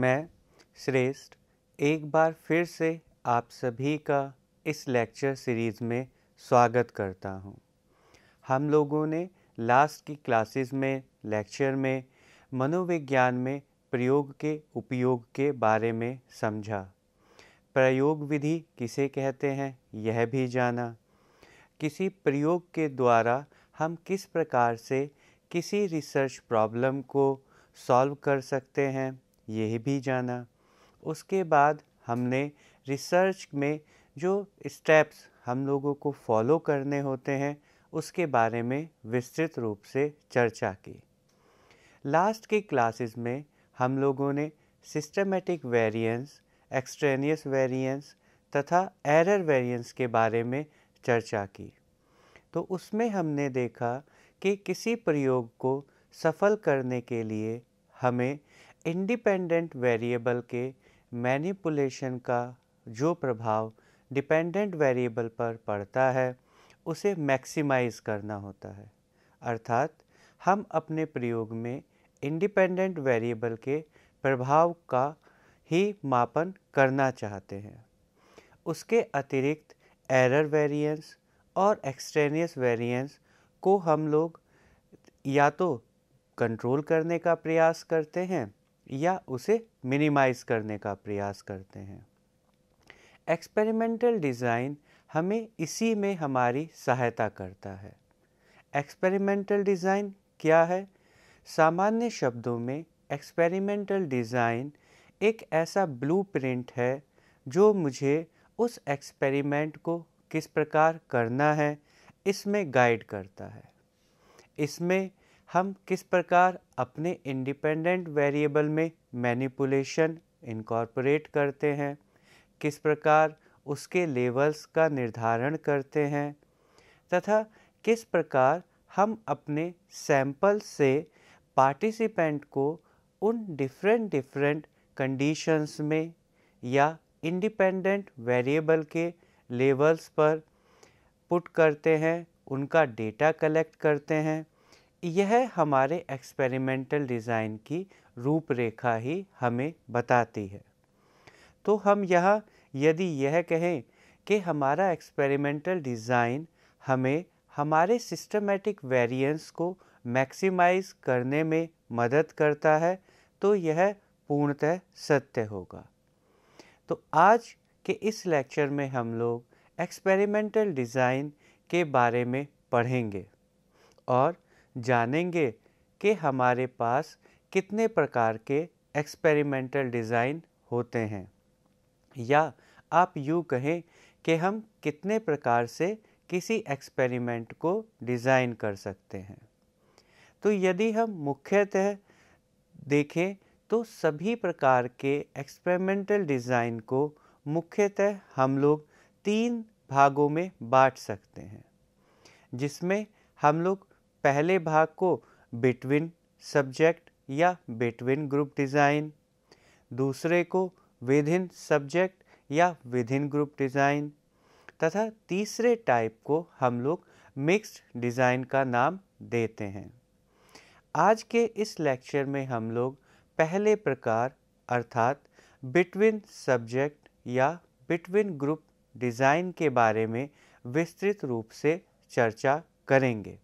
मैं श्रेष्ठ एक बार फिर से आप सभी का इस लेक्चर सीरीज़ में स्वागत करता हूं। हम लोगों ने लास्ट की क्लासेस में लेक्चर में मनोविज्ञान में प्रयोग के उपयोग के बारे में समझा प्रयोग विधि किसे कहते हैं यह भी जाना किसी प्रयोग के द्वारा हम किस प्रकार से किसी रिसर्च प्रॉब्लम को सॉल्व कर सकते हैं ये भी जाना उसके बाद हमने रिसर्च में जो स्टेप्स हम लोगों को फॉलो करने होते हैं उसके बारे में विस्तृत रूप से चर्चा की लास्ट के क्लासेस में हम लोगों ने सिस्टमेटिक वेरिएंस एक्सट्रेनियस वेरिएंस तथा एरर वेरिएंस के बारे में चर्चा की तो उसमें हमने देखा कि किसी प्रयोग को सफल करने के लिए हमें इंडिपेंडेंट वेरिएबल के मैनिपुलेशन का जो प्रभाव डिपेंडेंट वेरिएबल पर पड़ता है उसे मैक्सिमाइज करना होता है अर्थात हम अपने प्रयोग में इंडिपेंडेंट वेरिएबल के प्रभाव का ही मापन करना चाहते हैं उसके अतिरिक्त एरर वेरिएंस और एक्सट्रेनियस वेरिएंस को हम लोग या तो कंट्रोल करने का प्रयास करते हैं या उसे मिनिमाइज करने का प्रयास करते हैं एक्सपेरिमेंटल डिज़ाइन हमें इसी में हमारी सहायता करता है एक्सपेरिमेंटल डिज़ाइन क्या है सामान्य शब्दों में एक्सपेरिमेंटल डिज़ाइन एक ऐसा ब्लूप्रिंट है जो मुझे उस एक्सपेरिमेंट को किस प्रकार करना है इसमें गाइड करता है इसमें हम किस प्रकार अपने इंडिपेंडेंट वेरिएबल में मैनिपुलेशन इनकॉर्पोरेट करते हैं किस प्रकार उसके लेवल्स का निर्धारण करते हैं तथा किस प्रकार हम अपने सैंपल से पार्टिसिपेंट को उन डिफरेंट डिफरेंट कंडीशंस में या इंडिपेंडेंट वेरिएबल के लेवल्स पर पुट करते हैं उनका डेटा कलेक्ट करते हैं यह हमारे एक्सपेरिमेंटल डिज़ाइन की रूपरेखा ही हमें बताती है तो हम यहाँ यदि यह कहें कि हमारा एक्सपेरिमेंटल डिज़ाइन हमें हमारे सिस्टमेटिक वेरिएंस को मैक्सिमाइज करने में मदद करता है तो यह पूर्णतः सत्य होगा तो आज के इस लेक्चर में हम लोग एक्सपेरिमेंटल डिज़ाइन के बारे में पढ़ेंगे और जानेंगे कि हमारे पास कितने प्रकार के एक्सपेरिमेंटल डिज़ाइन होते हैं या आप यूँ कहें कि हम कितने प्रकार से किसी एक्सपेरिमेंट को डिज़ाइन कर सकते हैं तो यदि हम मुख्यतः देखें तो सभी प्रकार के एक्सपेरिमेंटल डिज़ाइन को मुख्यतः हम लोग तीन भागों में बांट सकते हैं जिसमें हम लोग पहले भाग को बिटवीन सब्जेक्ट या बिटवीन ग्रुप डिज़ाइन दूसरे को विद इन सब्जेक्ट या विद इन ग्रुप डिज़ाइन तथा तीसरे टाइप को हम लोग मिक्स्ड डिज़ाइन का नाम देते हैं आज के इस लेक्चर में हम लोग पहले प्रकार अर्थात बिटवीन सब्जेक्ट या बिटवीन ग्रुप डिज़ाइन के बारे में विस्तृत रूप से चर्चा करेंगे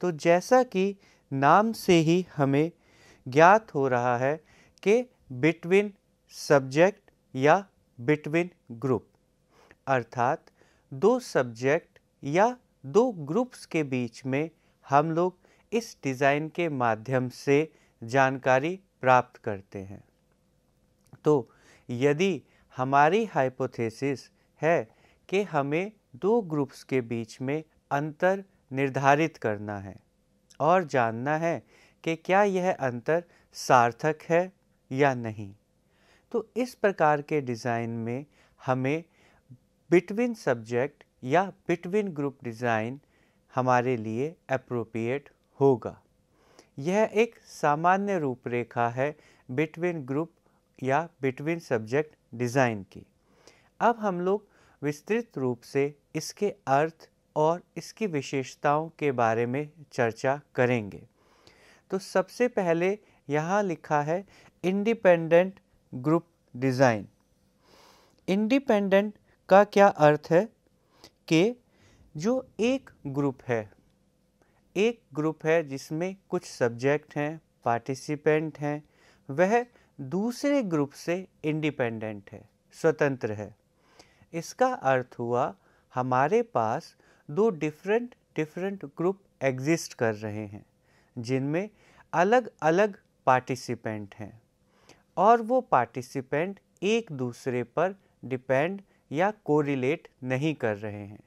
तो जैसा कि नाम से ही हमें ज्ञात हो रहा है कि बिटवीन सब्जेक्ट या बिटवीन ग्रुप अर्थात दो सब्जेक्ट या दो ग्रुप्स के बीच में हम लोग इस डिज़ाइन के माध्यम से जानकारी प्राप्त करते हैं तो यदि हमारी हाइपोथेसिस है कि हमें दो ग्रुप्स के बीच में अंतर निर्धारित करना है और जानना है कि क्या यह अंतर सार्थक है या नहीं तो इस प्रकार के डिज़ाइन में हमें बिटवीन सब्जेक्ट या बिटवीन ग्रुप डिज़ाइन हमारे लिए अप्रोप्रिएट होगा यह एक सामान्य रूपरेखा है बिटवीन ग्रुप या बिटवीन सब्जेक्ट डिज़ाइन की अब हम लोग विस्तृत रूप से इसके अर्थ और इसकी विशेषताओं के बारे में चर्चा करेंगे तो सबसे पहले यहाँ लिखा है इंडिपेंडेंट ग्रुप डिज़ाइन इंडिपेंडेंट का क्या अर्थ है कि जो एक ग्रुप है एक ग्रुप है जिसमें कुछ सब्जेक्ट हैं पार्टिसिपेंट हैं वह दूसरे ग्रुप से इंडिपेंडेंट है स्वतंत्र है इसका अर्थ हुआ हमारे पास दो डिफरेंट डिफरेंट ग्रुप एग्जिस्ट कर रहे हैं जिनमें अलग अलग पार्टिसिपेंट हैं और वो पार्टिसिपेंट एक दूसरे पर डिपेंड या कोरिलेट नहीं कर रहे हैं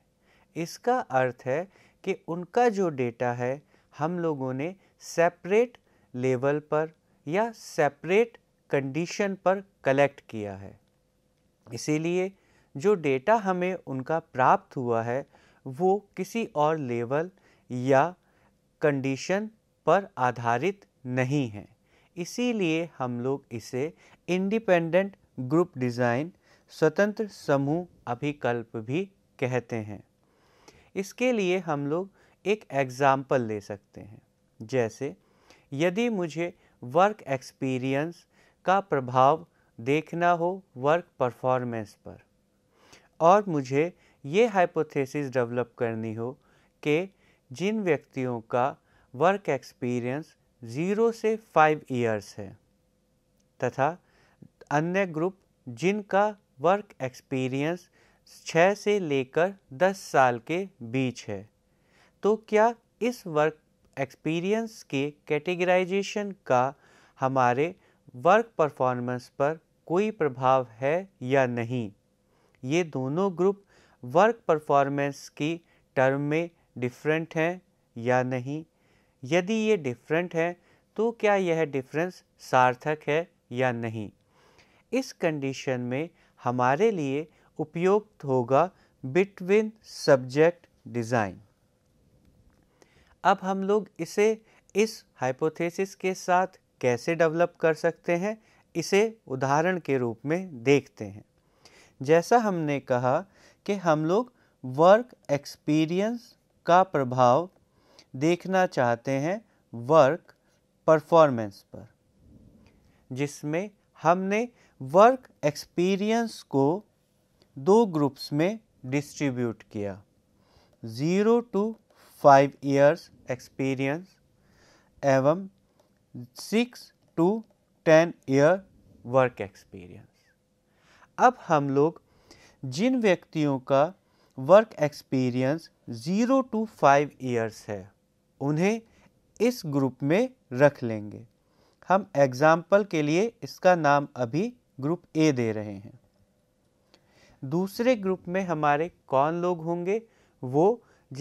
इसका अर्थ है कि उनका जो डेटा है हम लोगों ने सेपरेट लेवल पर या सेपरेट कंडीशन पर कलेक्ट किया है इसीलिए जो डेटा हमें उनका प्राप्त हुआ है वो किसी और लेवल या कंडीशन पर आधारित नहीं है इसीलिए हम लोग इसे इंडिपेंडेंट ग्रुप डिज़ाइन स्वतंत्र समूह अभिकल्प भी कहते हैं इसके लिए हम लोग एक एग्ज़ाम्पल ले सकते हैं जैसे यदि मुझे वर्क एक्सपीरियंस का प्रभाव देखना हो वर्क परफॉर्मेंस पर और मुझे ये हाइपोथेसिस डेवलप करनी हो कि जिन व्यक्तियों का वर्क एक्सपीरियंस ज़ीरो से फाइव ईयर्स है तथा अन्य ग्रुप जिनका वर्क एक्सपीरियंस छः से लेकर दस साल के बीच है तो क्या इस वर्क एक्सपीरियंस के कैटेगराइजेशन का हमारे वर्क परफॉर्मेंस पर कोई प्रभाव है या नहीं ये दोनों ग्रुप वर्क परफॉर्मेंस की टर्म में डिफरेंट हैं या नहीं यदि ये डिफरेंट है तो क्या यह डिफरेंस सार्थक है या नहीं इस कंडीशन में हमारे लिए उपयुक्त होगा बिटवीन सब्जेक्ट डिज़ाइन अब हम लोग इसे इस हाइपोथेसिस के साथ कैसे डेवलप कर सकते हैं इसे उदाहरण के रूप में देखते हैं जैसा हमने कहा कि हम लोग वर्क एक्सपीरियंस का प्रभाव देखना चाहते हैं वर्क परफॉर्मेंस पर जिसमें हमने वर्क एक्सपीरियंस को दो ग्रुप्स में डिस्ट्रीब्यूट किया zero to five years experience एवं six to ten year work experience अब हम लोग जिन व्यक्तियों का work experience zero to five years है उन्हें इस ग्रुप में रख लेंगे हम एग्ज़ाम्पल के लिए इसका नाम अभी ग्रुप ए दे रहे हैं दूसरे ग्रुप में हमारे कौन लोग होंगे वो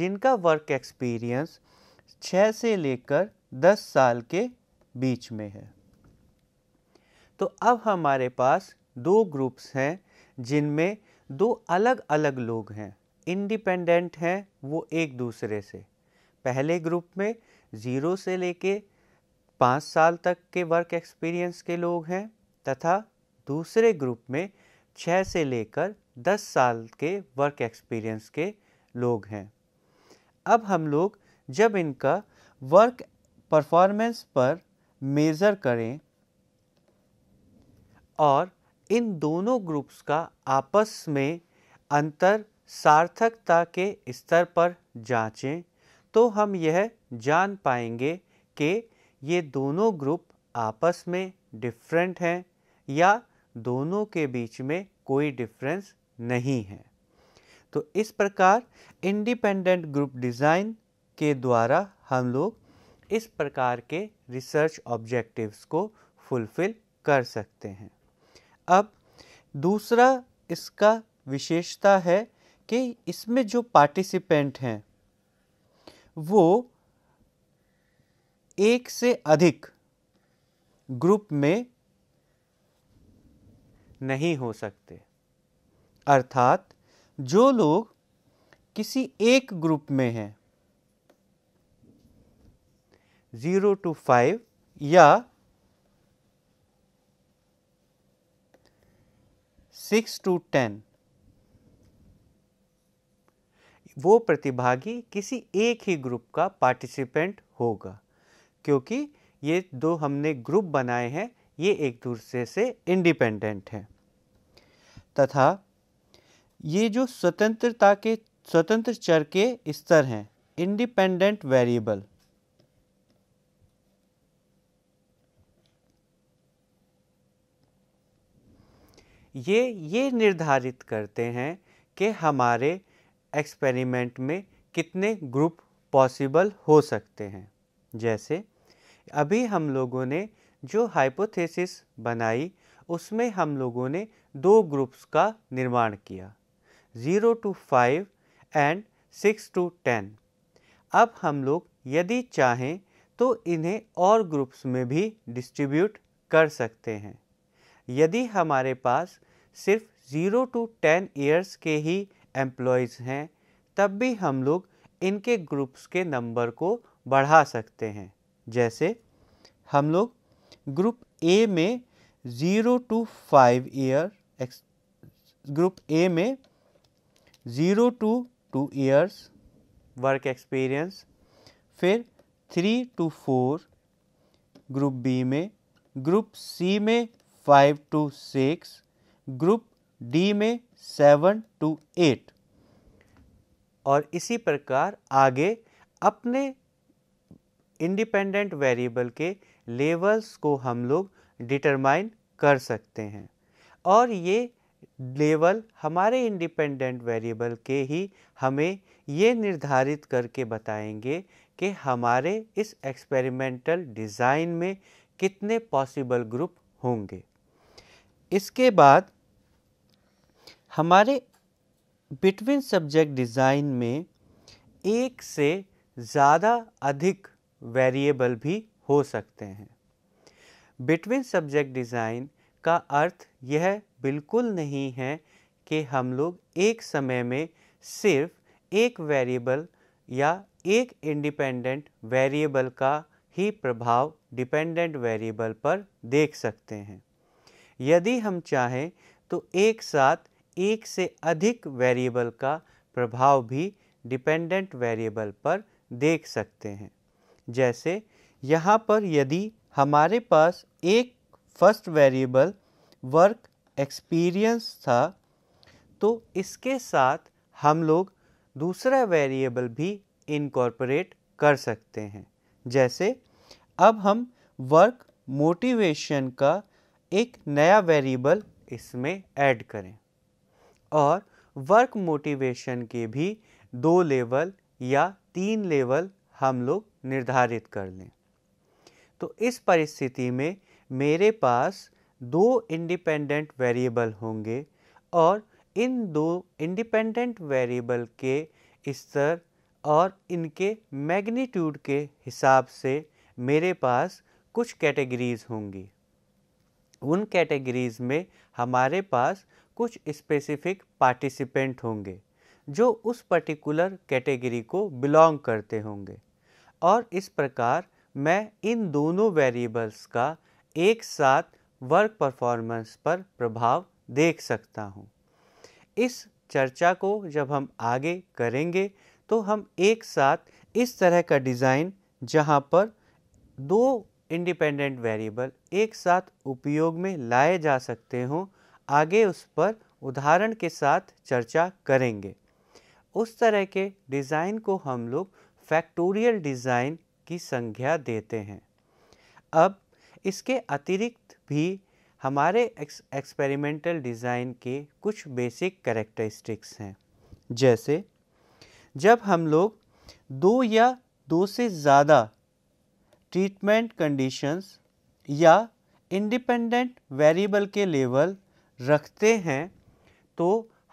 जिनका वर्क एक्सपीरियंस छः से लेकर दस साल के बीच में है तो अब हमारे पास दो ग्रुप्स हैं जिनमें दो अलग अलग लोग हैं इंडिपेंडेंट हैं वो एक दूसरे से पहले ग्रुप में ज़ीरो से लेके पाँच साल तक के वर्क एक्सपीरियंस के लोग हैं तथा दूसरे ग्रुप में छः से लेकर दस साल के वर्क एक्सपीरियंस के लोग हैं अब हम लोग जब इनका वर्क परफॉर्मेंस पर मेज़र करें और इन दोनों ग्रुप्स का आपस में अंतर सार्थकता के स्तर पर जांचें तो हम यह जान पाएंगे कि ये दोनों ग्रुप आपस में डिफरेंट हैं या दोनों के बीच में कोई डिफरेंस नहीं है तो इस प्रकार इंडिपेंडेंट ग्रुप डिज़ाइन के द्वारा हम लोग इस प्रकार के रिसर्च ऑब्जेक्टिव्स को फुलफ़िल कर सकते हैं अब दूसरा इसका विशेषता है कि इसमें जो पार्टिसिपेंट हैं वो एक से अधिक ग्रुप में नहीं हो सकते अर्थात जो लोग किसी एक ग्रुप में हैं ज़ीरो टू फाइव या 6 टू 10 वो प्रतिभागी किसी एक ही ग्रुप का पार्टिसिपेंट होगा क्योंकि ये दो हमने ग्रुप बनाए हैं ये एक दूसरे से इंडिपेंडेंट हैं तथा ये जो स्वतंत्रता के स्वतंत्र चर के स्तर हैं इंडिपेंडेंट वेरिएबल ये ये निर्धारित करते हैं कि हमारे एक्सपेरिमेंट में कितने ग्रुप पॉसिबल हो सकते हैं जैसे अभी हम लोगों ने जो हाइपोथेसिस बनाई उसमें हम लोगों ने दो ग्रुप्स का निर्माण किया zero to five and six to ten अब हम लोग यदि चाहें तो इन्हें और ग्रुप्स में भी डिस्ट्रीब्यूट कर सकते हैं यदि हमारे पास सिर्फ ज़ीरो टू टेन ईयर्स के ही एम्प्लॉयज़ हैं तब भी हम लोग इनके ग्रुप्स के नंबर को बढ़ा सकते हैं जैसे हम लोग ग्रुप ए में zero to five year group A में zero to two years work experience फिर three to four group B में ग्रुप सी में five to six group D में सेवन टू एट और इसी प्रकार आगे अपने इंडिपेंडेंट वेरिएबल के लेवल्स को हम लोग डिटरमाइन कर सकते हैं और ये लेवल हमारे इंडिपेंडेंट वेरिएबल के ही हमें ये निर्धारित करके बताएंगे कि हमारे इस एक्सपेरिमेंटल डिज़ाइन में कितने पॉसिबल ग्रुप होंगे इसके बाद हमारे बिटवीन सब्जेक्ट डिज़ाइन में एक से ज़्यादा अधिक वेरिएबल भी हो सकते हैं बिटवीन सब्जेक्ट डिज़ाइन का अर्थ यह बिल्कुल नहीं है कि हम लोग एक समय में सिर्फ एक वेरिएबल या एक इंडिपेंडेंट वेरिएबल का ही प्रभाव डिपेंडेंट वेरिएबल पर देख सकते हैं यदि हम चाहें तो एक साथ एक से अधिक वेरिएबल का प्रभाव भी डिपेंडेंट वेरिएबल पर देख सकते हैं जैसे यहाँ पर यदि हमारे पास एक फर्स्ट वेरिएबल वर्क एक्सपीरियंस था तो इसके साथ हम लोग दूसरा वेरिएबल भी इनकॉर्पोरेट कर सकते हैं जैसे अब हम वर्क मोटिवेशन का एक नया वेरिएबल इसमें ऐड करें और वर्क मोटिवेशन के भी दो लेवल या तीन लेवल हम लोग निर्धारित कर लें तो इस परिस्थिति में मेरे पास दो इंडिपेंडेंट वेरिएबल होंगे और इन दो इंडिपेंडेंट वेरिएबल के स्तर और इनके मैग्नीट्यूड के हिसाब से मेरे पास कुछ कैटेगरीज होंगी उन कैटेगरीज़ में हमारे पास कुछ स्पेसिफिक पार्टिसिपेंट होंगे जो उस पर्टिकुलर कैटेगरी को बिलोंग करते होंगे और इस प्रकार मैं इन दोनों वेरिएबल्स का एक साथ वर्क परफॉर्मेंस पर प्रभाव देख सकता हूँ इस चर्चा को जब हम आगे करेंगे तो हम एक साथ इस तरह का डिज़ाइन जहाँ पर दो इंडिपेंडेंट वेरिएबल एक साथ उपयोग में लाए जा सकते हों आगे उस पर उदाहरण के साथ चर्चा करेंगे उस तरह के डिज़ाइन को हम लोग फैक्टोरियल डिज़ाइन की संज्ञा देते हैं अब इसके अतिरिक्त भी हमारे एक्सपेरिमेंटल डिज़ाइन के कुछ बेसिक करेक्टरिस्टिक्स हैं जैसे जब हम लोग दो या दो से ज़्यादा ट्रीटमेंट कंडीशंस या इंडिपेंडेंट वेरिएबल के लेवल रखते हैं तो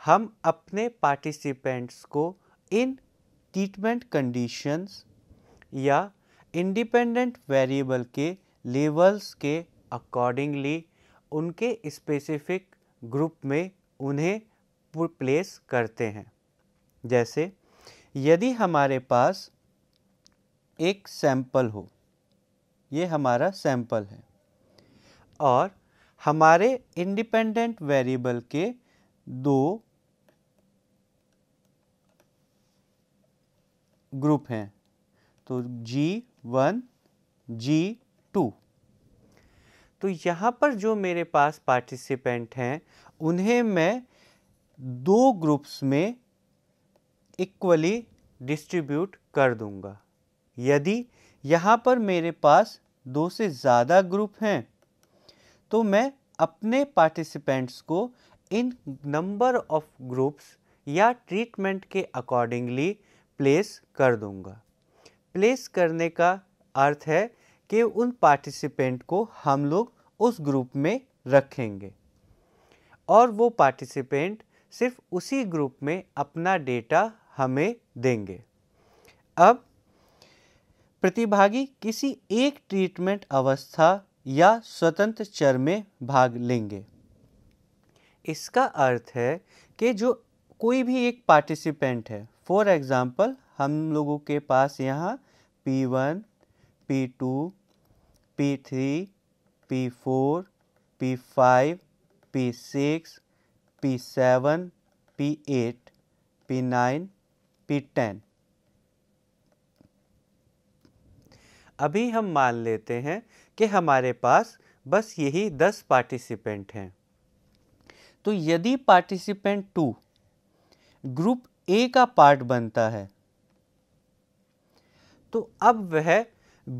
हम अपने पार्टिसिपेंट्स को इन ट्रीटमेंट कंडीशंस या इंडिपेंडेंट वेरिएबल के लेवल्स के अकॉर्डिंगली उनके स्पेसिफिक ग्रुप में उन्हें प्लेस करते हैं जैसे यदि हमारे पास एक सैंपल हो ये हमारा सैंपल है और हमारे इंडिपेंडेंट वेरिएबल के दो ग्रुप हैं तो जी वन जी टू तो यहाँ पर जो मेरे पास पार्टिसिपेंट हैं उन्हें मैं दो ग्रुप्स में इक्वली डिस्ट्रीब्यूट कर दूंगा यदि यहाँ पर मेरे पास दो से ज़्यादा ग्रुप हैं तो मैं अपने पार्टिसिपेंट्स को इन नंबर ऑफ ग्रुप्स या ट्रीटमेंट के अकॉर्डिंगली प्लेस कर दूंगा प्लेस करने का अर्थ है कि उन पार्टिसिपेंट को हम लोग उस ग्रुप में रखेंगे और वो पार्टिसिपेंट सिर्फ उसी ग्रुप में अपना डेटा हमें देंगे अब प्रतिभागी किसी एक ट्रीटमेंट अवस्था या स्वतंत्र चर में भाग लेंगे इसका अर्थ है कि जो कोई भी एक पार्टिसिपेंट है फॉर एग्ज़ाम्पल हम लोगों के पास यहाँ P one P two P three P four P five P six P seven P eight P nine P ten अभी हम मान लेते हैं कि हमारे पास बस यही दस पार्टिसिपेंट हैं तो यदि पार्टिसिपेंट टू ग्रुप ए का पार्ट बनता है तो अब वह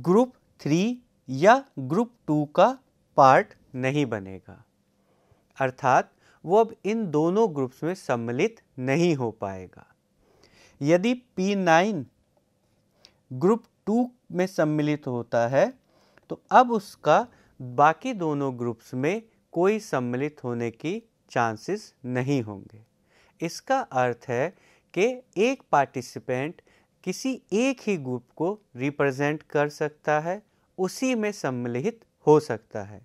ग्रुप थ्री या ग्रुप टू का पार्ट नहीं बनेगा अर्थात वो अब इन दोनों ग्रुप्स में सम्मिलित नहीं हो पाएगा यदि पी नाइन ग्रुप टू में सम्मिलित होता है तो अब उसका बाकी दोनों ग्रुप्स में कोई सम्मिलित होने की चांसेस नहीं होंगे इसका अर्थ है कि एक पार्टिसिपेंट किसी एक ही ग्रुप को रिप्रेजेंट कर सकता है उसी में सम्मिलित हो सकता है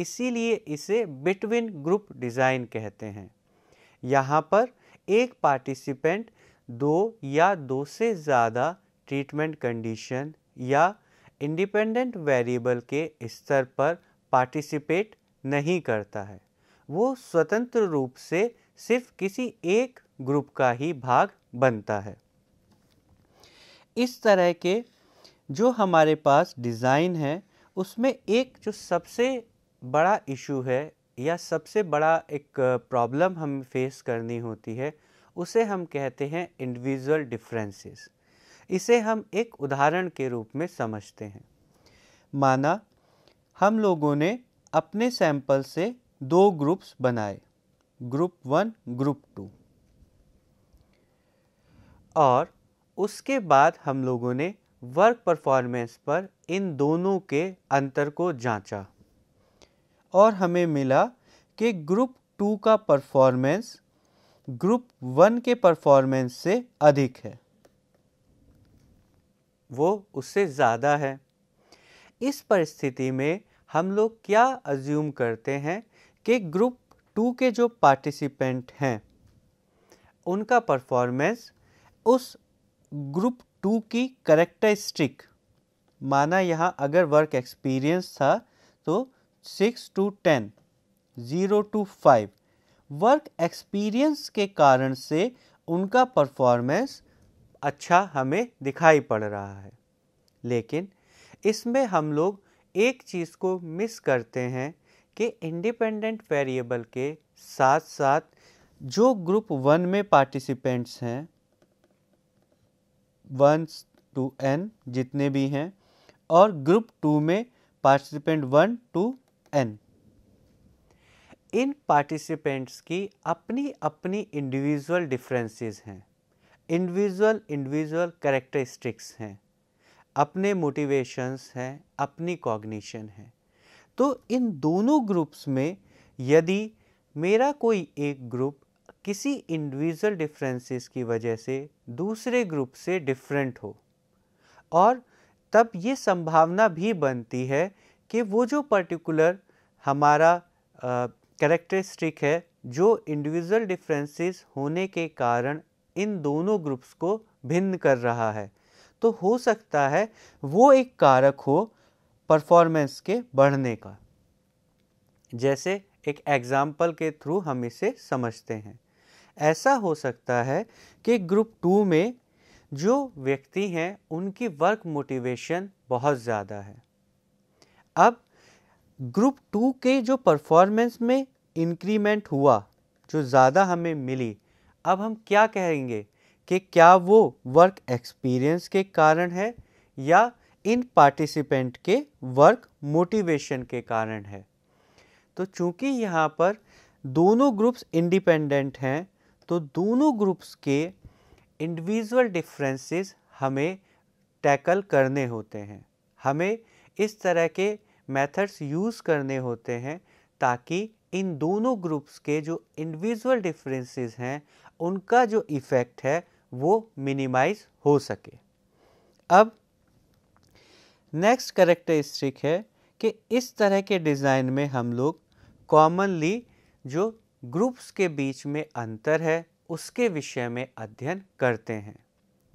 इसीलिए इसे बिटवीन ग्रुप डिज़ाइन कहते हैं यहाँ पर एक पार्टिसिपेंट दो या दो से ज़्यादा ट्रीटमेंट कंडीशन या इंडिपेंडेंट वेरिएबल के स्तर पर पार्टिसिपेट नहीं करता है वो स्वतंत्र रूप से सिर्फ किसी एक ग्रुप का ही भाग बनता है इस तरह के जो हमारे पास डिज़ाइन है उसमें एक जो सबसे बड़ा इशू है या सबसे बड़ा एक प्रॉब्लम हम फेस करनी होती है उसे हम कहते हैं इंडिविजुअल डिफरेंसेस इसे हम एक उदाहरण के रूप में समझते हैं माना हम लोगों ने अपने सैंपल से दो ग्रुप्स बनाए ग्रुप वन ग्रुप टू और उसके बाद हम लोगों ने वर्क परफॉर्मेंस पर इन दोनों के अंतर को जांचा और हमें मिला कि ग्रुप टू का परफॉर्मेंस ग्रुप वन के परफॉर्मेंस से अधिक है वो उससे ज़्यादा है इस परिस्थिति में हम लोग क्या अज्यूम करते हैं कि ग्रुप टू के जो पार्टिसिपेंट हैं उनका परफॉर्मेंस उस ग्रुप टू की करेक्टरिस्टिक माना यहाँ अगर वर्क एक्सपीरियंस था तो six to ten zero to five work experience के कारण से उनका परफॉर्मेंस अच्छा हमें दिखाई पड़ रहा है लेकिन इसमें हम लोग एक चीज़ को मिस करते हैं कि इंडिपेंडेंट वेरिएबल के साथ साथ जो ग्रुप वन में पार्टिसिपेंट्स हैं वन टू एन जितने भी हैं और ग्रुप टू में पार्टिसिपेंट वन टू एन इन पार्टिसिपेंट्स की अपनी अपनी इंडिविजुअल डिफरेंसेस हैं इंडिविजुअल इंडिविजुअल कैरेक्टरिस्टिक्स हैं अपने मोटिवेशंस हैं अपनी कॉग्निशन है तो इन दोनों ग्रुप्स में यदि मेरा कोई एक ग्रुप किसी इंडिविजुअल डिफरेंसेस की वजह से दूसरे ग्रुप से डिफरेंट हो और तब ये संभावना भी बनती है कि वो जो पर्टिकुलर हमारा कैरेक्टरिस्टिक है जो इंडिविजुअल डिफरेंसेस होने के कारण इन दोनों ग्रुप्स को भिन्न कर रहा है तो हो सकता है वो एक कारक हो परफॉर्मेंस के बढ़ने का जैसे एक एग्जाम्पल के थ्रू हम इसे समझते हैं ऐसा हो सकता है कि ग्रुप टू में जो व्यक्ति हैं उनकी वर्क मोटिवेशन बहुत ज़्यादा है अब ग्रुप टू के जो परफॉर्मेंस में इंक्रीमेंट हुआ जो ज़्यादा हमें मिली अब हम क्या कहेंगे कि क्या वो वर्क एक्सपीरियंस के कारण है या इन पार्टिसिपेंट के वर्क मोटिवेशन के कारण है तो चूंकि यहाँ पर दोनों ग्रुप्स इंडिपेंडेंट हैं तो दोनों ग्रुप्स के इंडिविजुअल डिफरेंसेस हमें टैकल करने होते हैं हमें इस तरह के मेथड्स यूज़ करने होते हैं ताकि इन दोनों ग्रुप्स के जो इंडिविजुअल डिफरेंसेस हैं उनका जो इफ़ेक्ट है वो मिनिमाइज हो सके अब नेक्स्ट करेक्टरिस्टिक है कि इस तरह के डिज़ाइन में हम लोग कॉमनली जो ग्रुप्स के बीच में अंतर है उसके विषय में अध्ययन करते हैं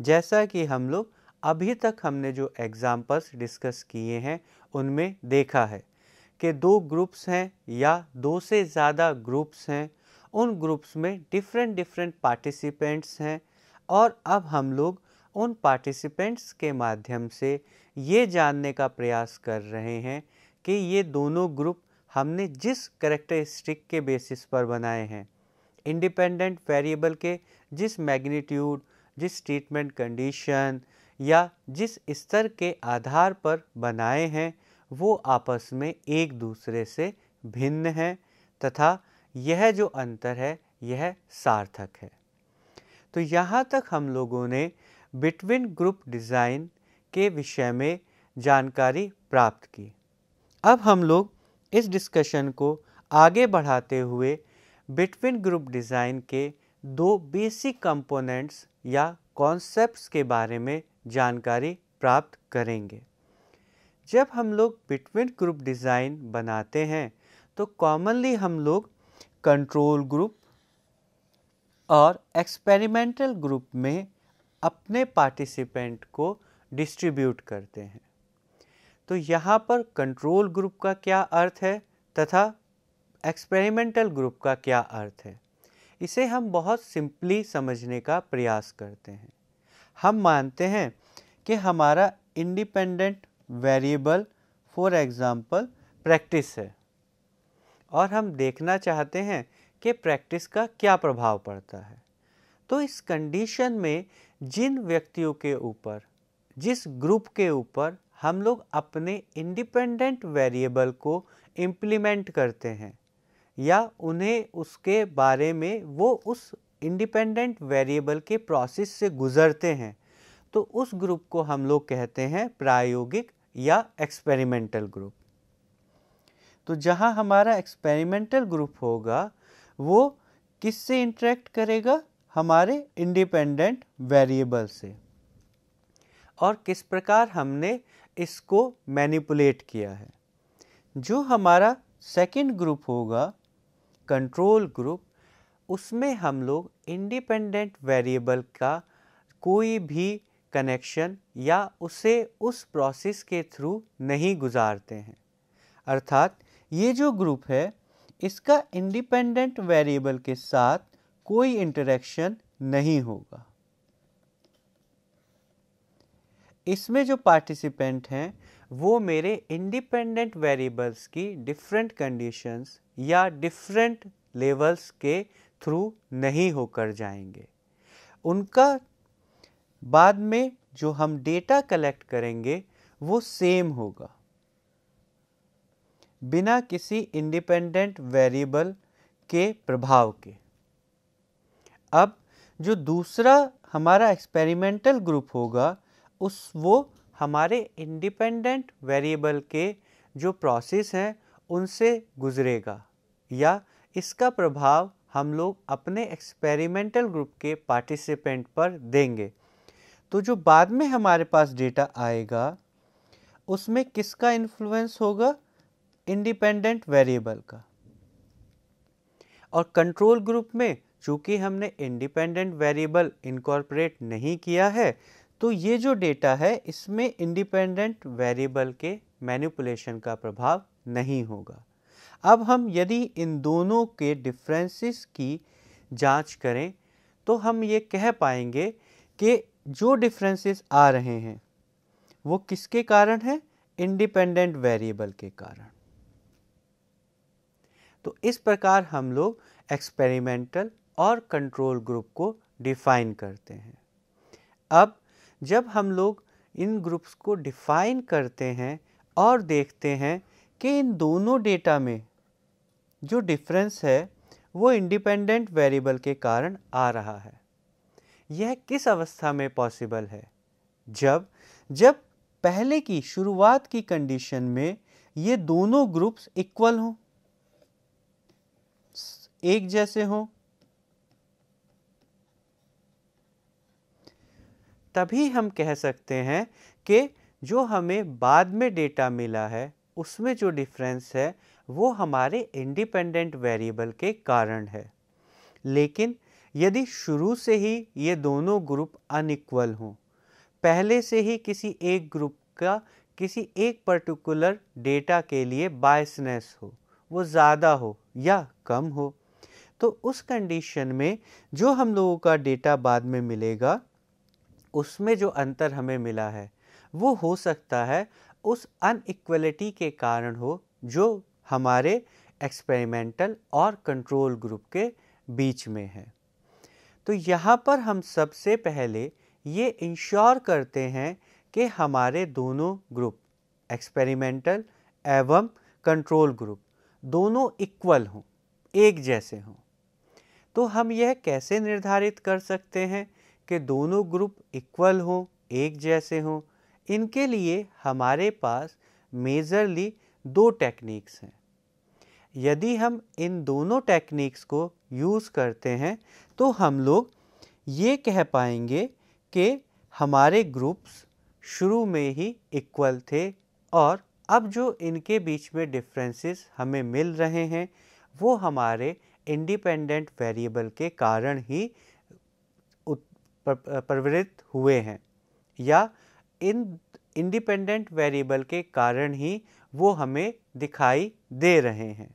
जैसा कि हम लोग अभी तक हमने जो एग्ज़ाम्पल्स डिस्कस किए हैं उनमें देखा है कि दो ग्रुप्स हैं या दो से ज़्यादा ग्रुप्स हैं उन ग्रुप्स में डिफरेंट डिफरेंट पार्टिसिपेंट्स हैं और अब हम लोग उन पार्टिसिपेंट्स के माध्यम से ये जानने का प्रयास कर रहे हैं कि ये दोनों ग्रुप हमने जिस करेक्टरिस्टिक के बेसिस पर बनाए हैं इंडिपेंडेंट वेरिएबल के जिस मैग्नीट्यूड जिस ट्रीटमेंट कंडीशन या जिस स्तर के आधार पर बनाए हैं वो आपस में एक दूसरे से भिन्न हैं तथा यह जो अंतर है यह सार्थक है तो यहाँ तक हम लोगों ने बिटविन ग्रुप डिज़ाइन के विषय में जानकारी प्राप्त की अब हम लोग इस डिस्कशन को आगे बढ़ाते हुए बिटविन ग्रुप डिज़ाइन के दो बेसिक कंपोनेंट्स या कॉन्सेप्ट्स के बारे में जानकारी प्राप्त करेंगे जब हम लोग बिटविन ग्रुप डिज़ाइन बनाते हैं तो कॉमनली हम लोग कंट्रोल ग्रुप और एक्सपेरिमेंटल ग्रुप में अपने पार्टिसिपेंट को डिस्ट्रीब्यूट करते हैं तो यहाँ पर कंट्रोल ग्रुप का क्या अर्थ है तथा एक्सपेरिमेंटल ग्रुप का क्या अर्थ है इसे हम बहुत सिंपली समझने का प्रयास करते हैं हम मानते हैं कि हमारा independent variable for example practice है और हम देखना चाहते हैं कि प्रैक्टिस का क्या प्रभाव पड़ता है तो इस कंडीशन में जिन व्यक्तियों के ऊपर जिस ग्रुप के ऊपर हम लोग अपने इंडिपेंडेंट वेरिएबल को इम्प्लीमेंट करते हैं या उन्हें उसके बारे में वो उस इंडिपेंडेंट वेरिएबल के प्रोसेस से गुज़रते हैं तो उस ग्रुप को हम लोग कहते हैं प्रायोगिक या एक्सपेरिमेंटल ग्रुप तो जहाँ हमारा एक्सपेरिमेंटल ग्रुप होगा वो किससे इंटरेक्ट करेगा हमारे इंडिपेंडेंट वेरिएबल से और किस प्रकार हमने इसको मैनिपुलेट किया है जो हमारा सेकंड ग्रुप होगा कंट्रोल ग्रुप उसमें हम लोग इंडिपेंडेंट वेरिएबल का कोई भी कनेक्शन या उसे उस प्रोसेस के थ्रू नहीं गुजारते हैं अर्थात ये जो ग्रुप है इसका इंडिपेंडेंट वेरिएबल के साथ कोई इंटरेक्शन नहीं होगा इसमें जो पार्टिसिपेंट हैं वो मेरे इंडिपेंडेंट वेरिएबल्स की डिफरेंट कंडीशंस या डिफरेंट लेवल्स के थ्रू नहीं होकर जाएंगे उनका बाद में जो हम डेटा कलेक्ट करेंगे वो सेम होगा बिना किसी इंडिपेंडेंट वेरिएबल के प्रभाव के अब जो दूसरा हमारा एक्सपेरिमेंटल ग्रुप होगा उस वो हमारे इंडिपेंडेंट वेरिएबल के जो प्रोसेस हैं उनसे गुजरेगा या इसका प्रभाव हम लोग अपने एक्सपेरिमेंटल ग्रुप के पार्टिसिपेंट पर देंगे तो जो बाद में हमारे पास डेटा आएगा उसमें किसका इन्फ्लुएंस होगा इंडिपेंडेंट वेरिएबल का और कंट्रोल ग्रुप में चूँकि हमने इंडिपेंडेंट वेरिएबल इनकॉर्पोरेट नहीं किया है तो ये जो डेटा है इसमें इंडिपेंडेंट वेरिएबल के मैनिपुलेशन का प्रभाव नहीं होगा अब हम यदि इन दोनों के डिफरेंसेस की जांच करें तो हम ये कह पाएंगे कि जो डिफरेंसेस आ रहे हैं वो किसके कारण है इंडिपेंडेंट वेरिएबल के कारण तो इस प्रकार हम लोग एक्सपेरिमेंटल और कंट्रोल ग्रुप को डिफाइन करते हैं अब जब हम लोग इन ग्रुप्स को डिफाइन करते हैं और देखते हैं कि इन दोनों डेटा में जो डिफरेंस है वो इंडिपेंडेंट वेरिएबल के कारण आ रहा है यह किस अवस्था में पॉसिबल है जब जब पहले की शुरुआत की कंडीशन में ये दोनों ग्रुप्स इक्वल हों एक जैसे हों तभी हम कह सकते हैं कि जो हमें बाद में डेटा मिला है उसमें जो डिफरेंस है वो हमारे इंडिपेंडेंट वेरिएबल के कारण है लेकिन यदि शुरू से ही ये दोनों ग्रुप अनइक्वल हों पहले से ही किसी एक ग्रुप का किसी एक पर्टिकुलर डेटा के लिए बायसनेस हो वो ज़्यादा हो या कम हो तो उस कंडीशन में जो हम लोगों का डेटा बाद में मिलेगा उसमें जो अंतर हमें मिला है वो हो सकता है उस अनइक्वलिटी के कारण हो जो हमारे एक्सपेरिमेंटल और कंट्रोल ग्रुप के बीच में है तो यहाँ पर हम सबसे पहले ये इंश्योर करते हैं कि हमारे दोनों ग्रुप एक्सपेरिमेंटल एवं कंट्रोल ग्रुप दोनों इक्वल हों एक जैसे हों तो हम यह कैसे निर्धारित कर सकते हैं कि दोनों ग्रुप इक्वल हों एक जैसे हों इनके लिए हमारे पास मेजरली दो टेक्निक्स हैं यदि हम इन दोनों टेक्निक्स को यूज़ करते हैं तो हम लोग ये कह पाएंगे कि हमारे ग्रुप्स शुरू में ही इक्वल थे और अब जो इनके बीच में डिफरेंसेस हमें मिल रहे हैं वो हमारे इंडिपेंडेंट वेरिएबल के कारण ही प्रवृत्त हुए हैं या इन इंडिपेंडेंट वेरिएबल के कारण ही वो हमें दिखाई दे रहे हैं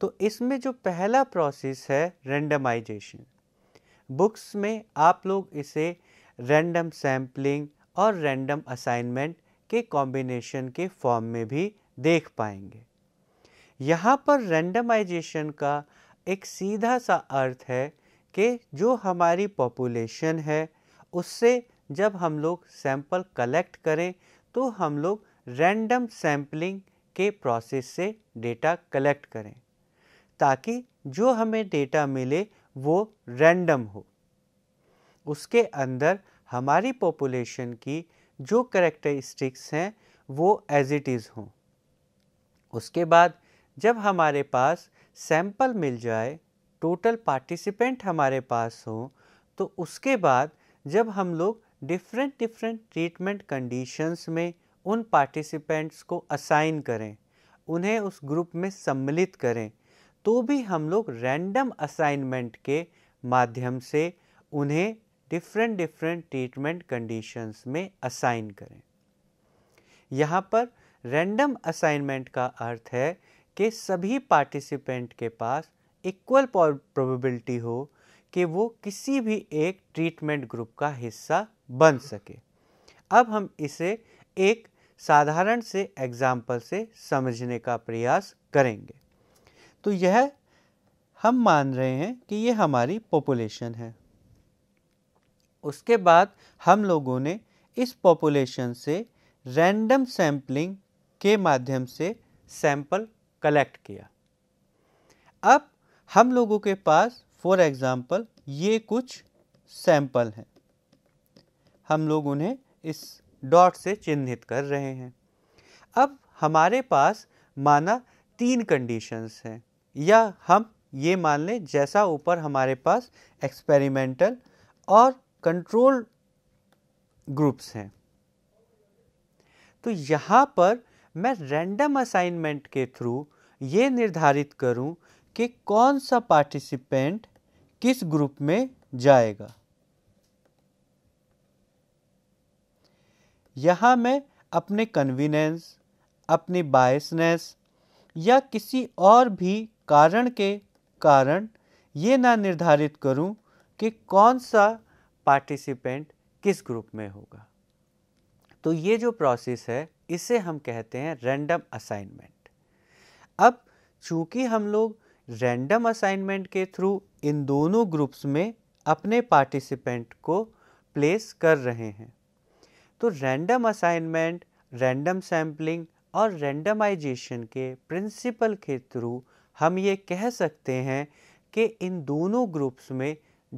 तो इसमें जो पहला प्रोसेस है रेंडमाइजेशन बुक्स में आप लोग इसे रैंडम सैम्पलिंग और रैंडम असाइनमेंट के कॉम्बिनेशन के फॉर्म में भी देख पाएंगे यहाँ पर रैंडमाइजेशन का एक सीधा सा अर्थ है कि जो हमारी पॉपुलेशन है उससे जब हम लोग सैंपल कलेक्ट करें तो हम लोग रैंडम सैम्पलिंग के प्रोसेस से डेटा कलेक्ट करें ताकि जो हमें डेटा मिले वो रैंडम हो उसके अंदर हमारी पॉपुलेशन की जो करेक्टरिस्टिक्स हैं वो एज इट इज़ हों उसके बाद जब हमारे पास सैंपल मिल जाए टोटल पार्टिसिपेंट हमारे पास हो तो उसके बाद जब हम लोग डिफरेंट डिफरेंट ट्रीटमेंट कंडीशंस में उन पार्टिसिपेंट्स को असाइन करें उन्हें उस ग्रुप में सम्मिलित करें तो भी हम लोग रैंडम असाइनमेंट के माध्यम से उन्हें डिफरेंट डिफरेंट ट्रीटमेंट कंडीशंस में असाइन करें यहाँ पर रैंडम असाइनमेंट का अर्थ है कि सभी पार्टिसिपेंट के पास इक्वल प्रोबेबिलिटी हो कि वो किसी भी एक ट्रीटमेंट ग्रुप का हिस्सा बन सके अब हम इसे एक साधारण से एग्जाम्पल से समझने का प्रयास करेंगे तो यह हम मान रहे हैं कि ये हमारी पॉपुलेशन है उसके बाद हम लोगों ने इस पॉपुलेशन से रैंडम सैम्पलिंग के माध्यम से सैंपल कलेक्ट किया अब हम लोगों के पास फॉर एग्ज़ाम्पल ये कुछ सैंपल हैं हम लोग उन्हें इस डॉट से चिन्हित कर रहे हैं अब हमारे पास माना तीन कंडीशंस हैं या हम ये मान लें जैसा ऊपर हमारे पास एक्सपेरिमेंटल और कंट्रोल ग्रुप्स हैं तो यहाँ पर मैं रैंडम असाइनमेंट के थ्रू ये निर्धारित करूं कि कौन सा पार्टिसिपेंट किस ग्रुप में जाएगा यहाँ मैं अपने कन्वीनेंस अपनी बायसनेस या किसी और भी कारण के कारण ये ना निर्धारित करूं कि कौन सा पार्टिसिपेंट किस ग्रुप में होगा तो ये जो प्रोसेस है इसे हम कहते हैं रैंडम असाइनमेंट अब चूंकि हम लोग रैंडम असाइनमेंट के थ्रू इन दोनों ग्रुप्स में अपने पार्टिसिपेंट को प्लेस कर रहे हैं तो रैंडम असाइनमेंट रैंडम सैम्पलिंग और रैंडमाइजेशन के प्रिंसिपल के थ्रू हम ये कह सकते हैं कि इन दोनों ग्रुप्स में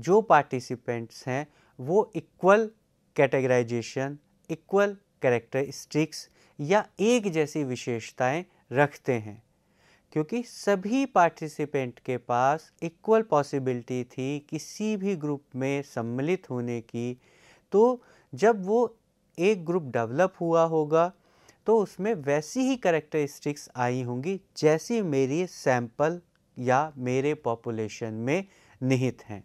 जो पार्टिसिपेंट्स हैं वो इक्वल कैटेगराइजेशन इक्वल कैरेक्टरिस्टिक्स या एक जैसी विशेषताएं रखते हैं क्योंकि सभी पार्टिसिपेंट के पास इक्वल पॉसिबिलिटी थी किसी भी ग्रुप में सम्मिलित होने की तो जब वो एक ग्रुप डेवलप हुआ होगा तो उसमें वैसी ही करेक्टरिस्टिक्स आई होंगी जैसी मेरी सैंपल या मेरे पॉपुलेशन में निहित हैं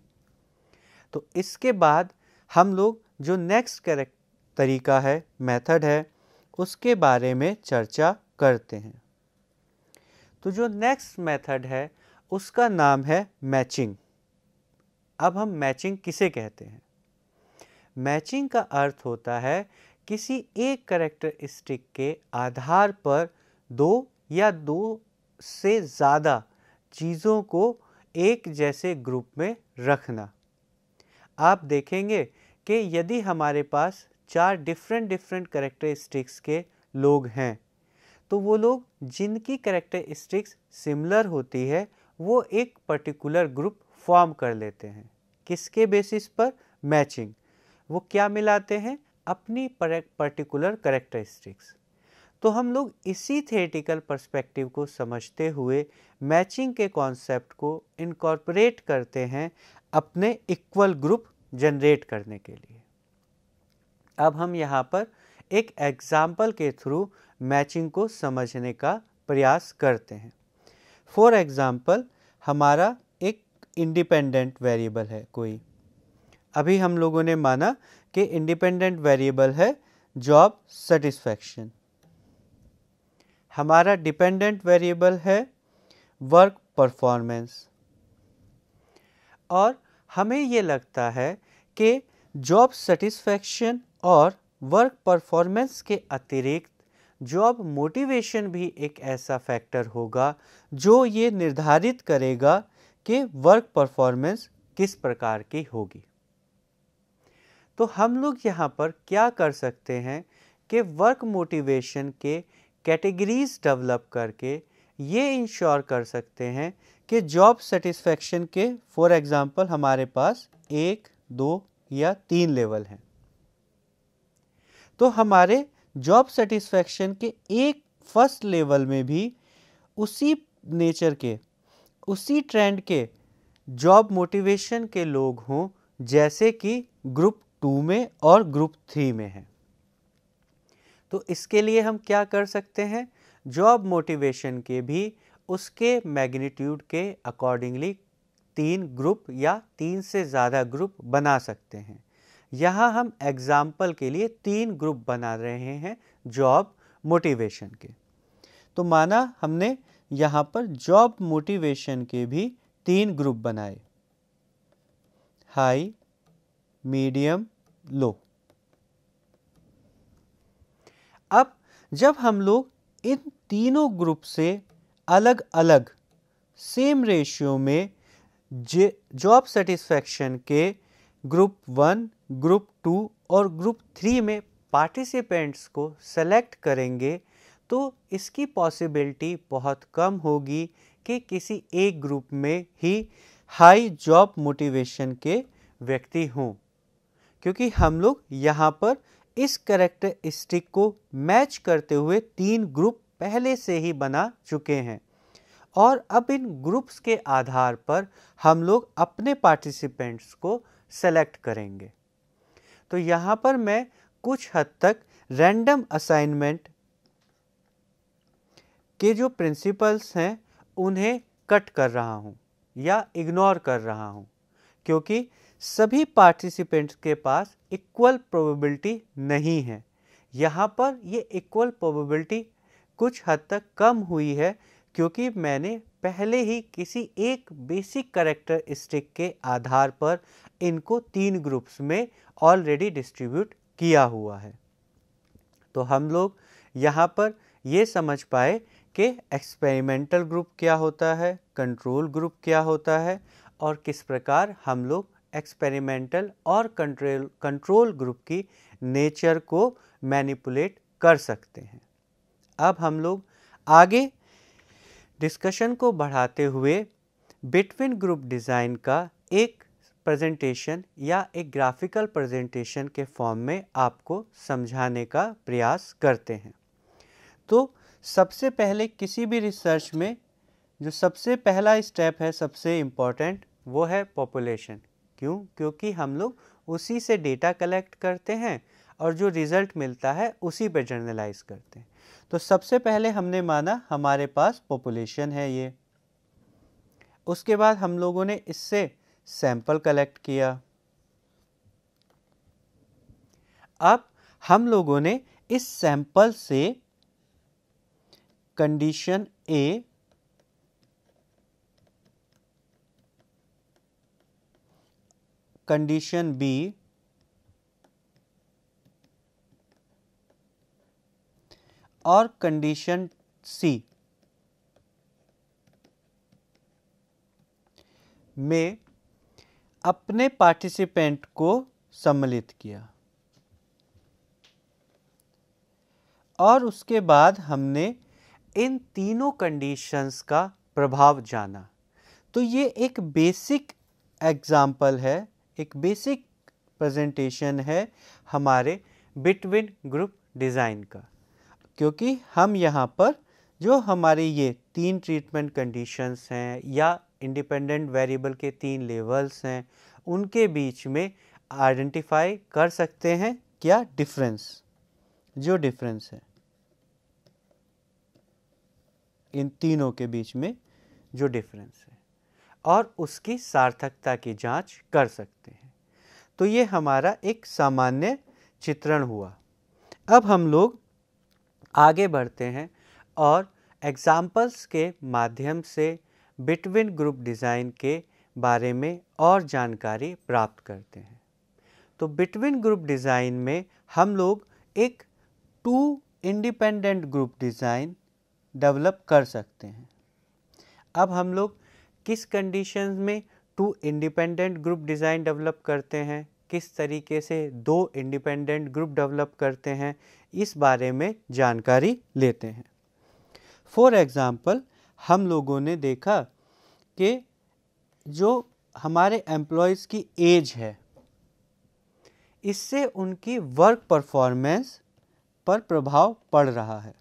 तो इसके बाद हम लोग जो नेक्स्ट करेक्ट तरीका है मेथड है उसके बारे में चर्चा करते हैं तो जो नेक्स्ट मेथड है उसका नाम है मैचिंग अब हम मैचिंग किसे कहते हैं मैचिंग का अर्थ होता है किसी एक करेक्टरिस्टिक के आधार पर दो या दो से ज़्यादा चीज़ों को एक जैसे ग्रुप में रखना आप देखेंगे कि यदि हमारे पास चार डिफरेंट डिफरेंट करेक्टरिस्टिक्स के लोग हैं तो वो लोग जिनकी करेक्टरिस्टिक्स सिमिलर होती है वो एक पर्टिकुलर ग्रुप फॉर्म कर लेते हैं किसके बेसिस पर मैचिंग वो क्या मिलाते हैं अपनी पर्टिकुलर करेक्टरिस्टिक्स तो हम लोग इसी थेटिकल पर्सपेक्टिव को समझते हुए मैचिंग के कॉन्सेप्ट को इनकॉर्पोरेट करते हैं अपने इक्वल ग्रुप जनरेट करने के लिए अब हम यहाँ पर एक एग्ज़ाम्पल के थ्रू मैचिंग को समझने का प्रयास करते हैं फॉर एग्ज़ाम्पल हमारा एक इंडिपेंडेंट वेरिएबल है कोई अभी हम लोगों ने माना कि इंडिपेंडेंट वेरिएबल है जॉब सेटिस्फैक्शन हमारा डिपेंडेंट वेरिएबल है वर्क परफॉर्मेंस और हमें ये लगता है कि जॉब सेटिस्फैक्शन और वर्क परफॉर्मेंस के अतिरिक्त जॉब मोटिवेशन भी एक ऐसा फैक्टर होगा जो ये निर्धारित करेगा कि वर्क परफॉर्मेंस किस प्रकार की होगी तो हम लोग यहाँ पर क्या कर सकते हैं कि वर्क मोटिवेशन के कैटेगरीज डेवलप करके ये इंश्योर कर सकते हैं कि जॉब सेटिस्फेक्शन के फॉर एग्ज़ाम्पल हमारे पास एक दो या तीन लेवल हैं तो हमारे जॉब सेटिस्फेक्शन के एक फर्स्ट लेवल में भी उसी नेचर के उसी ट्रेंड के जॉब मोटिवेशन के लोग हों जैसे कि ग्रुप टू में और ग्रुप थ्री में हैं तो इसके लिए हम क्या कर सकते हैं जॉब मोटिवेशन के भी उसके मैग्नीट्यूड के अकॉर्डिंगली तीन ग्रुप या तीन से ज़्यादा ग्रुप बना सकते हैं यहाँ हम एग्जाम्पल के लिए तीन ग्रुप बना रहे हैं जॉब मोटिवेशन के तो माना हमने यहाँ पर जॉब मोटिवेशन के भी तीन ग्रुप बनाए हाई मीडियम लो अब जब हम लोग इन तीनों ग्रुप से अलग अलग सेम रेशियो में जॉब सेटिस्फेक्शन के ग्रुप वन ग्रुप टू और ग्रुप थ्री में पार्टिसिपेंट्स को सेलेक्ट करेंगे तो इसकी पॉसिबिलिटी बहुत कम होगी कि किसी एक ग्रुप में ही हाई जॉब मोटिवेशन के व्यक्ति हों क्योंकि हम लोग यहाँ पर इस करेक्टरिस्टिक को मैच करते हुए तीन ग्रुप पहले से ही बना चुके हैं और अब इन ग्रुप्स के आधार पर हम लोग अपने पार्टिसिपेंट्स को सेलेक्ट करेंगे तो यहाँ पर मैं कुछ हद तक रैंडम असाइनमेंट के जो प्रिंसिपल्स हैं उन्हें कट कर रहा हूँ या इग्नोर कर रहा हूँ क्योंकि सभी पार्टिसिपेंट्स के पास इक्वल प्रोबेबिलिटी नहीं है यहाँ पर ये इक्वल प्रोबेबिलिटी कुछ हद तक कम हुई है क्योंकि मैंने पहले ही किसी एक बेसिक करेक्टरिस्टिक के आधार पर इनको तीन ग्रुप्स में ऑलरेडी डिस्ट्रीब्यूट किया हुआ है तो हम लोग यहाँ पर ये समझ पाए कि एक्सपेरिमेंटल ग्रुप क्या होता है कंट्रोल ग्रुप क्या होता है और किस प्रकार हम लोग एक्सपेरिमेंटल और कंट्रोल कंट्रोल ग्रुप की नेचर को मैनिपुलेट कर सकते हैं अब हम लोग आगे डिस्कशन को बढ़ाते हुए बिटविन ग्रुप डिज़ाइन का एक प्रेजेंटेशन या एक ग्राफिकल प्रेजेंटेशन के फॉर्म में आपको समझाने का प्रयास करते हैं तो सबसे पहले किसी भी रिसर्च में जो सबसे पहला स्टेप है सबसे इम्पॉर्टेंट वो है पॉपुलेशन क्यों क्योंकि हम लोग उसी से डेटा कलेक्ट करते हैं और जो रिज़ल्ट मिलता है उसी पर जर्नलाइज करते हैं तो सबसे पहले हमने माना हमारे पास पॉपुलेशन है ये उसके बाद हम लोगों ने इससे सैंपल कलेक्ट किया अब हम लोगों ने इस सैंपल से कंडीशन ए कंडीशन बी और कंडीशन सी में अपने पार्टिसिपेंट को सम्मिलित किया और उसके बाद हमने इन तीनों कंडीशंस का प्रभाव जाना तो ये एक बेसिक एग्जाम्पल है एक बेसिक प्रेजेंटेशन है हमारे बिटवीन ग्रुप डिज़ाइन का क्योंकि हम यहाँ पर जो हमारे ये तीन ट्रीटमेंट कंडीशंस हैं या इंडिपेंडेंट वेरिएबल के तीन लेवल्स हैं उनके बीच में आइडेंटिफाई कर सकते हैं क्या डिफरेंस जो डिफरेंस है इन तीनों के बीच में जो डिफरेंस है और उसकी सार्थकता की जांच कर सकते हैं तो ये हमारा एक सामान्य चित्रण हुआ अब हम लोग आगे बढ़ते हैं और एग्ज़ाम्पल्स के माध्यम से बिटवीन ग्रुप डिज़ाइन के बारे में और जानकारी प्राप्त करते हैं तो बिटवीन ग्रुप डिज़ाइन में हम लोग एक two independent group design develop कर सकते हैं अब हम लोग किस कंडीशन में two independent group design develop करते हैं किस तरीके से दो इंडिपेंडेंट ग्रुप डेवलप करते हैं इस बारे में जानकारी लेते हैं फॉर एग्ज़ाम्पल हम लोगों ने देखा कि जो हमारे एम्प्लॉयज़ की एज है इससे उनकी वर्क परफॉर्मेंस पर प्रभाव पड़ रहा है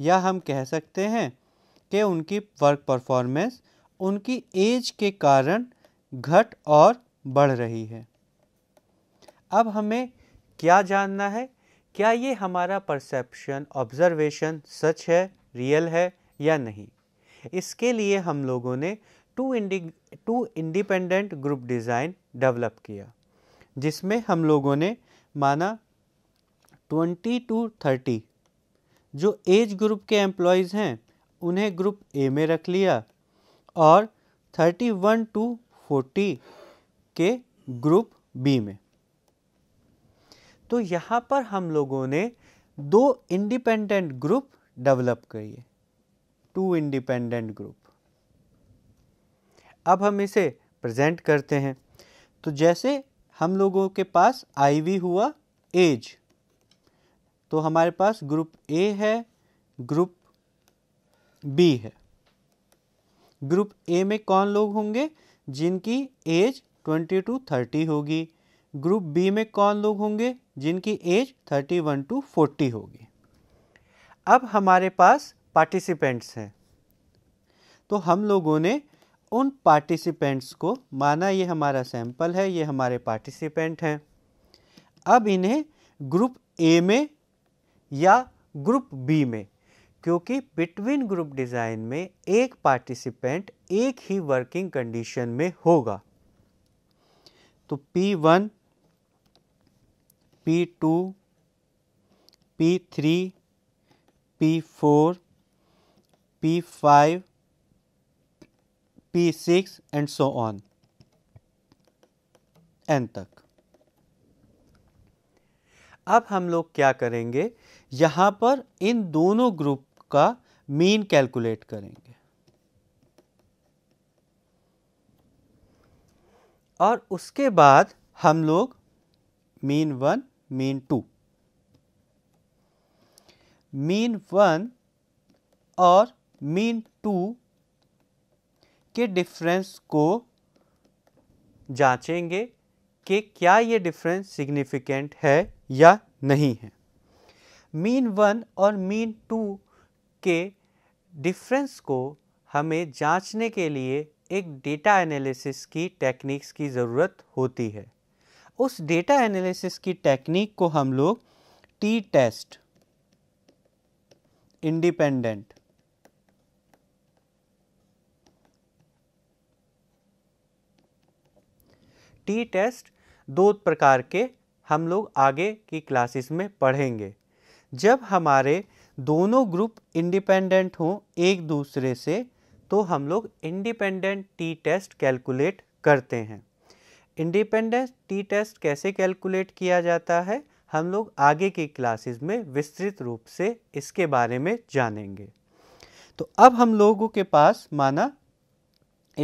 या हम कह सकते हैं कि उनकी वर्क परफॉर्मेंस उनकी एज के कारण घट और बढ़ रही है अब हमें क्या जानना है क्या ये हमारा परसेप्शन ऑब्जर्वेशन सच है रियल है या नहीं इसके लिए हम लोगों ने टू इंडी two independent group design develop किया जिसमें हम लोगों ने माना ट्वेंटी टू थर्टी जो एज ग्रुप के एम्प्लॉयज़ हैं उन्हें ग्रुप ए में रख लिया और थर्टी वन टू फोर्टी के ग्रुप बी में तो यहाँ पर हम लोगों ने दो इंडिपेंडेंट ग्रुप डेवलप करिए टू इंडिपेंडेंट ग्रुप अब हम इसे प्रेजेंट करते हैं तो जैसे हम लोगों के पास आईवी हुआ एज तो हमारे पास ग्रुप ए है ग्रुप बी है ग्रुप ए में कौन लोग होंगे जिनकी एज 20 टू 30 होगी ग्रुप बी में कौन लोग होंगे जिनकी एज 31 टू 40 होगी अब हमारे पास पार्टिसिपेंट्स हैं तो हम लोगों ने उन पार्टिसिपेंट्स को माना ये हमारा सैंपल है ये हमारे पार्टिसिपेंट हैं अब इन्हें ग्रुप ए में या ग्रुप बी में क्योंकि बिटवीन ग्रुप डिज़ाइन में एक पार्टिसिपेंट एक ही वर्किंग कंडीशन में होगा तो P one P2, P3, P4, P5, P6 and so on n तक अब हम लोग क्या करेंगे यहां पर इन दोनों ग्रुप का मीन कैलकुलेट करेंगे और उसके बाद हम लोग मीन वन mean 2 mean 1 और mean 2 के डिफरेंस को जांचेंगे कि क्या ये डिफरेंस सिग्निफिकेंट है या नहीं है मीन वन और मीन टू के डिफरेंस को हमें जांचने के लिए एक डेटा एनालिसिस की टेक्निक्स की ज़रूरत होती है उस डेटा एनालिसिस की टेक्निक को हम लोग T test independent T test दो प्रकार के हम लोग आगे की क्लासेस में पढ़ेंगे जब हमारे दोनों ग्रुप इंडिपेंडेंट हों एक दूसरे से तो हम लोग इंडिपेंडेंट टी टेस्ट कैलकुलेट करते हैं इंडिपेंडेंस टी टेस्ट कैसे कैलकुलेट किया जाता है हम लोग आगे की क्लासेस में विस्तृत रूप से इसके बारे में जानेंगे तो अब हम लोगों के पास माना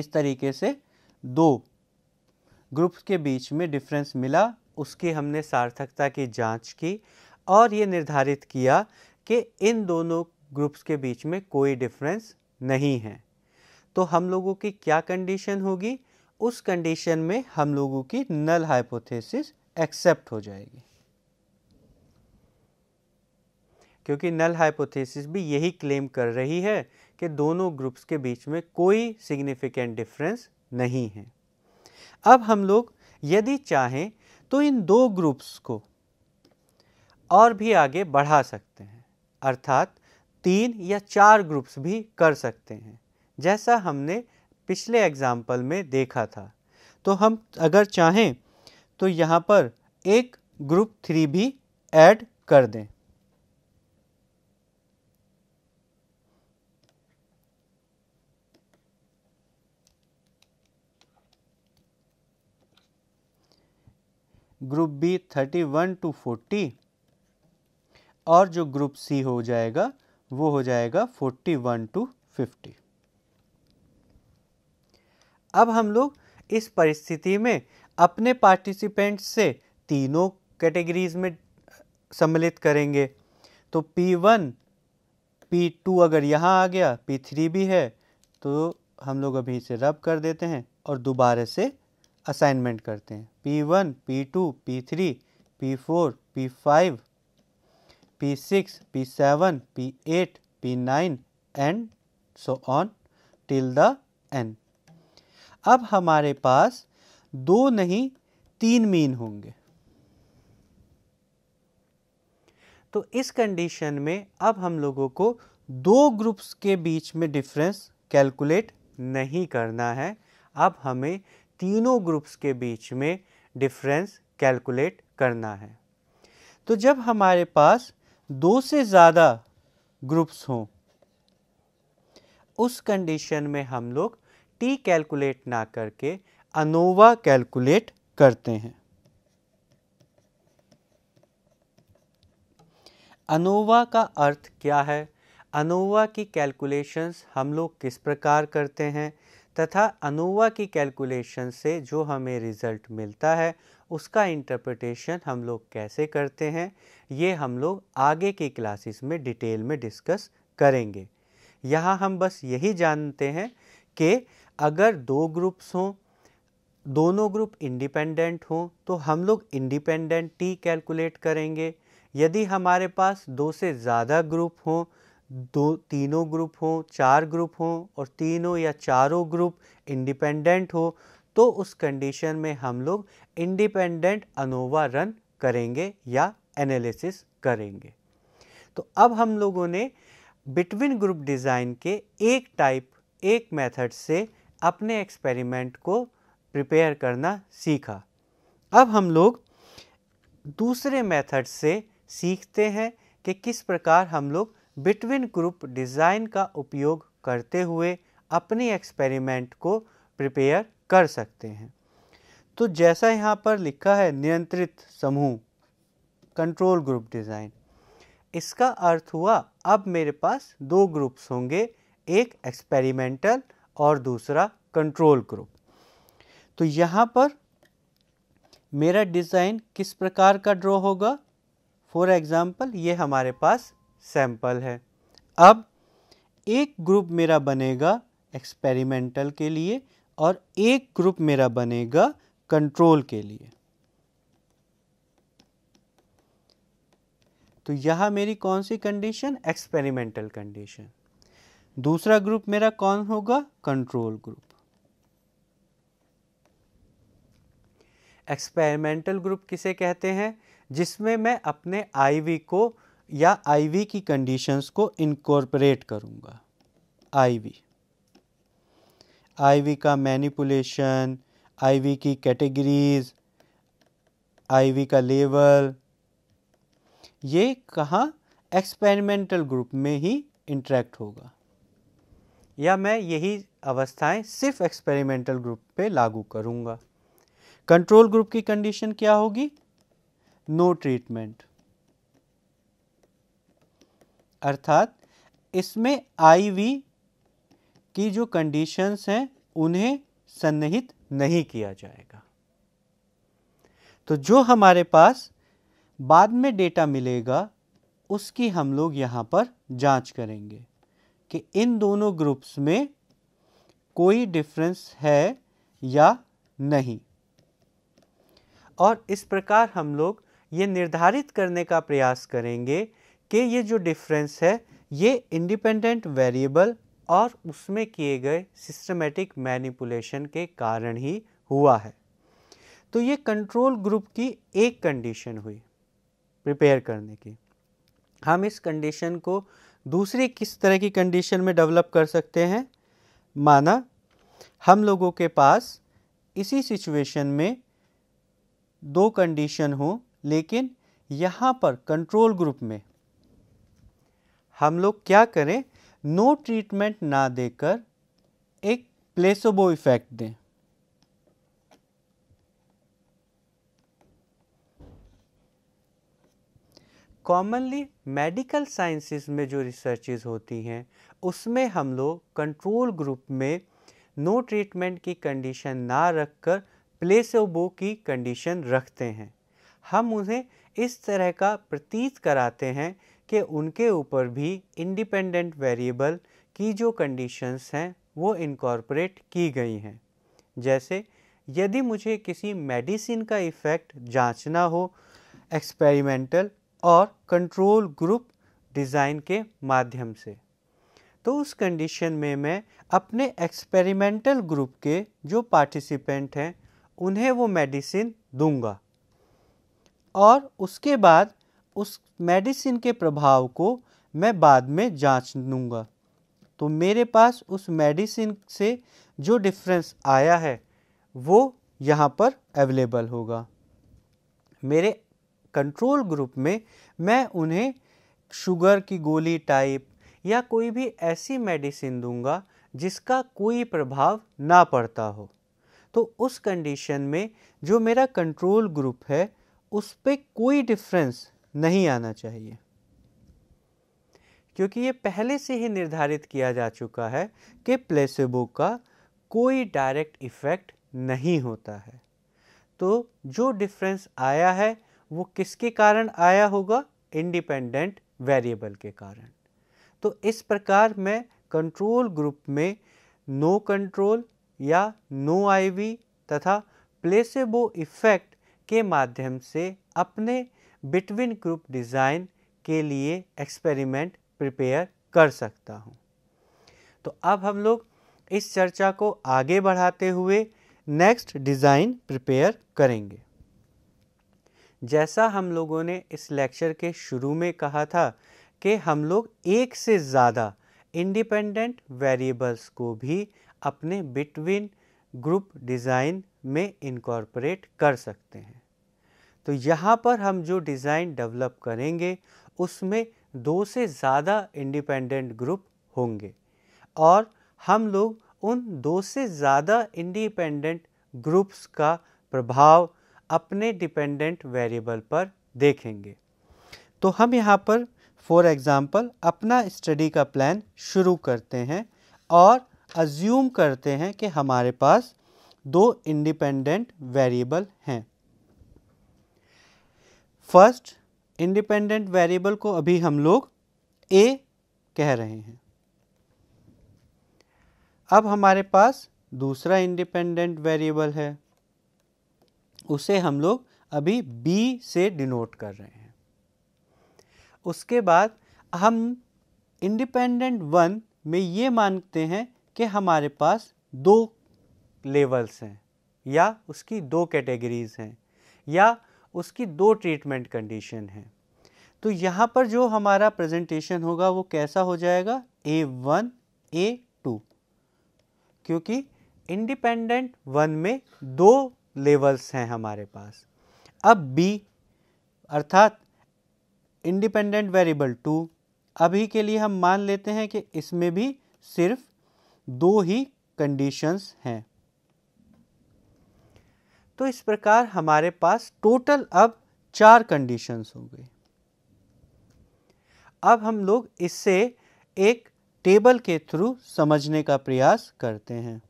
इस तरीके से दो ग्रुप्स के बीच में डिफरेंस मिला उसकी हमने सार्थकता की जांच की और ये निर्धारित किया कि इन दोनों ग्रुप्स के बीच में कोई डिफरेंस नहीं है तो हम लोगों की क्या कंडीशन होगी उस कंडीशन में हम लोगों की नल हाइपोथेसिस एक्सेप्ट हो जाएगी क्योंकि नल हाइपोथेसिस भी यही क्लेम कर रही है कि दोनों ग्रुप्स के बीच में कोई सिग्निफिकेंट डिफरेंस नहीं है अब हम लोग यदि चाहें तो इन दो ग्रुप्स को और भी आगे बढ़ा सकते हैं अर्थात तीन या चार ग्रुप्स भी कर सकते हैं जैसा हमने पिछले एग्ज़ाम्पल में देखा था तो हम अगर चाहें तो यहाँ पर एक ग्रुप थ्री भी ऐड कर दें group B thirty one to forty और जो ग्रुप सी हो जाएगा वो हो जाएगा फोर्टी वन टू फिफ्टी अब हम लोग इस परिस्थिति में अपने पार्टिसिपेंट्स से तीनों कैटेगरीज में सम्मिलित करेंगे तो P1, P2 अगर यहाँ आ गया P3 भी है तो हम लोग अभी इसे रब कर देते हैं और दोबारा से असाइनमेंट करते हैं P1, P2, P3, P4, P5, P6, P7, P8, P9 and so on till the end अब हमारे पास दो नहीं तीन मीन होंगे तो इस कंडीशन में अब हम लोगों को दो ग्रुप्स के बीच में डिफरेंस कैलकुलेट नहीं करना है अब हमें तीनों ग्रुप्स के बीच में डिफरेंस कैलकुलेट करना है तो जब हमारे पास दो से ज़्यादा ग्रुप्स हों उस कंडीशन में हम लोग टी कैलकुलेट ना करके अनोवा कैलकुलेट करते हैं अनोवा का अर्थ क्या है अनोवा की कैलकुलेशंस हम लोग किस प्रकार करते हैं तथा अनोवा की कैलकुलेशन से जो हमें रिज़ल्ट मिलता है उसका इंटरप्रिटेशन हम लोग कैसे करते हैं ये हम लोग आगे की क्लासेस में डिटेल में डिस्कस करेंगे यहाँ हम बस यही जानते हैं कि अगर दो ग्रुप्स हों दोनों ग्रुप इंडिपेंडेंट हों तो हम लोग इंडिपेंडेंट टी कैलकुलेट करेंगे यदि हमारे पास दो से ज़्यादा ग्रुप हों दो तीनों ग्रुप हों चार ग्रुप हों और तीनों या चारों ग्रुप इंडिपेंडेंट हो तो उस कंडीशन में हम लोग इंडिपेंडेंट अनोवा रन करेंगे या एनालिसिस करेंगे तो अब हम लोगों ने बिटवीन ग्रुप डिज़ाइन के एक टाइप एक मेथड से अपने एक्सपेरिमेंट को प्रिपेयर करना सीखा अब हम लोग दूसरे मेथड से सीखते हैं कि किस प्रकार हम लोग बिटवीन ग्रुप डिज़ाइन का उपयोग करते हुए अपने एक्सपेरिमेंट को प्रिपेयर कर सकते हैं तो जैसा यहाँ पर लिखा है नियंत्रित समूह कंट्रोल ग्रुप डिज़ाइन इसका अर्थ हुआ अब मेरे पास दो ग्रुप्स होंगे एक एक्सपेरिमेंटल और दूसरा कंट्रोल ग्रुप तो यहाँ पर मेरा डिज़ाइन किस प्रकार का ड्रॉ होगा फॉर एग्ज़ाम्पल ये हमारे पास सैंपल है अब एक ग्रुप मेरा बनेगा एक्सपेरिमेंटल के लिए और एक ग्रुप मेरा बनेगा कंट्रोल के लिए तो यह मेरी कौन सी कंडीशन एक्सपेरिमेंटल कंडीशन दूसरा ग्रुप मेरा कौन होगा कंट्रोल ग्रुप एक्सपेरिमेंटल ग्रुप किसे कहते हैं जिसमें मैं अपने आईवी को या आईवी की कंडीशंस को इनकॉर्पोरेट करूंगा आईवी आईवी का मैनिपुलेशन आईवी की कैटेगरीज आईवी का लेवल ये कहाँ एक्सपेरिमेंटल ग्रुप में ही इंटरेक्ट होगा या मैं यही अवस्थाएं सिर्फ एक्सपेरिमेंटल ग्रुप पे लागू करूंगा कंट्रोल ग्रुप की कंडीशन क्या होगी नो ट्रीटमेंट अर्थात इसमें आईवी की जो कंडीशंस हैं उन्हें सन्निहित नहीं किया जाएगा तो जो हमारे पास बाद में डेटा मिलेगा उसकी हम लोग यहां पर जांच करेंगे कि इन दोनों ग्रुप्स में कोई डिफरेंस है या नहीं और इस प्रकार हम लोग ये निर्धारित करने का प्रयास करेंगे कि ये जो डिफरेंस है ये इंडिपेंडेंट वेरिएबल और उसमें किए गए सिस्टमेटिक मैनिपुलेशन के कारण ही हुआ है तो ये कंट्रोल ग्रुप की एक कंडीशन हुई प्रिपेयर करने की हम इस कंडीशन को दूसरी किस तरह की कंडीशन में डेवलप कर सकते हैं माना हम लोगों के पास इसी सिचुएशन में दो कंडीशन हो लेकिन यहाँ पर कंट्रोल ग्रुप में हम लोग क्या करें नो ट्रीटमेंट ना देकर एक प्लेसोबो इफ़ेक्ट दें कॉमनली मेडिकल साइंसेस में जो रिसर्चेज होती हैं उसमें हम लोग कंट्रोल ग्रुप में नो ट्रीटमेंट की कंडीशन ना रख कर प्लेसोबो की कंडीशन रखते हैं हम उन्हें इस तरह का प्रतीत कराते हैं कि उनके ऊपर भी इंडिपेंडेंट वेरिएबल की जो कंडीशंस हैं वो इनकॉर्पोरेट की गई हैं जैसे यदि मुझे किसी मेडिसिन का इफ़ेक्ट जांचना हो एक्सपेरिमेंटल और कंट्रोल ग्रुप डिज़ाइन के माध्यम से तो उस कंडीशन में मैं अपने एक्सपेरिमेंटल ग्रुप के जो पार्टिसिपेंट हैं उन्हें वो मेडिसिन दूंगा और उसके बाद उस मेडिसिन के प्रभाव को मैं बाद में जांच लूँगा तो मेरे पास उस मेडिसिन से जो डिफरेंस आया है वो यहाँ पर अवेलेबल होगा मेरे कंट्रोल ग्रुप में मैं उन्हें शुगर की गोली टाइप या कोई भी ऐसी मेडिसिन दूंगा जिसका कोई प्रभाव ना पड़ता हो तो उस कंडीशन में जो मेरा कंट्रोल ग्रुप है उस पर कोई डिफरेंस नहीं आना चाहिए क्योंकि ये पहले से ही निर्धारित किया जा चुका है कि प्लेसेबो का कोई डायरेक्ट इफ़ेक्ट नहीं होता है तो जो डिफरेंस आया है वो किसके कारण आया होगा इंडिपेंडेंट वेरिएबल के कारण तो इस प्रकार मैं कंट्रोल ग्रुप में नो कंट्रोल या नो आईवी तथा प्लेसेबो इफ़ेक्ट के माध्यम से अपने बिटवीन ग्रुप डिज़ाइन के लिए एक्सपेरिमेंट प्रिपेयर कर सकता हूँ तो अब हम लोग इस चर्चा को आगे बढ़ाते हुए नेक्स्ट डिज़ाइन प्रिपेयर करेंगे जैसा हम लोगों ने इस लेक्चर के शुरू में कहा था कि हम लोग एक से ज़्यादा इंडिपेंडेंट वेरिएबल्स को भी अपने बिटवीन ग्रुप डिज़ाइन में इनकॉर्पोरेट कर सकते हैं तो यहाँ पर हम जो डिज़ाइन डेवलप करेंगे उसमें दो से ज़्यादा इंडिपेंडेंट ग्रुप होंगे और हम लोग उन दो से ज़्यादा इंडिपेंडेंट ग्रुप्स का प्रभाव अपने डिपेंडेंट वेरिएबल पर देखेंगे तो हम यहाँ पर फॉर एग्ज़ाम्पल अपना स्टडी का प्लान शुरू करते हैं और अज्यूम करते हैं कि हमारे पास दो इंडिपेंडेंट वेरिएबल हैं फर्स्ट इंडिपेंडेंट वेरिएबल को अभी हम लोग ए कह रहे हैं अब हमारे पास दूसरा इंडिपेंडेंट वेरिएबल है उसे हम लोग अभी B से डिनोट कर रहे हैं उसके बाद हम इंडिपेंडेंट वन में ये मानते हैं कि हमारे पास दो लेवल्स हैं या उसकी दो कैटेगरीज़ हैं या उसकी दो ट्रीटमेंट कंडीशन हैं तो यहाँ पर जो हमारा प्रेजेंटेशन होगा वो कैसा हो जाएगा ए वन ए टू क्योंकि इंडिपेंडेंट वन में दो लेवल्स हैं हमारे पास अब बी अर्थात इंडिपेंडेंट वेरिएबल टू अभी के लिए हम मान लेते हैं कि इसमें भी सिर्फ दो ही कंडीशंस हैं तो इस प्रकार हमारे पास टोटल अब चार कंडीशंस हो गई अब हम लोग इससे एक टेबल के थ्रू समझने का प्रयास करते हैं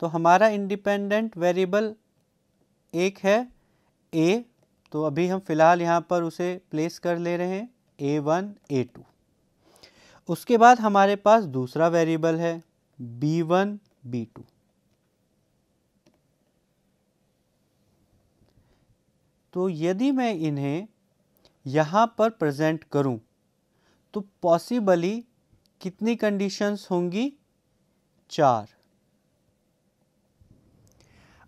तो हमारा इंडिपेंडेंट वेरिएबल एक है ए तो अभी हम फ़िलहाल यहाँ पर उसे प्लेस कर ले रहे हैं ए वन ए टू उसके बाद हमारे पास दूसरा वेरिएबल है बी वन बी टू तो यदि मैं इन्हें यहाँ पर प्रेजेंट करूँ तो पॉसिबली कितनी कंडीशंस होंगी चार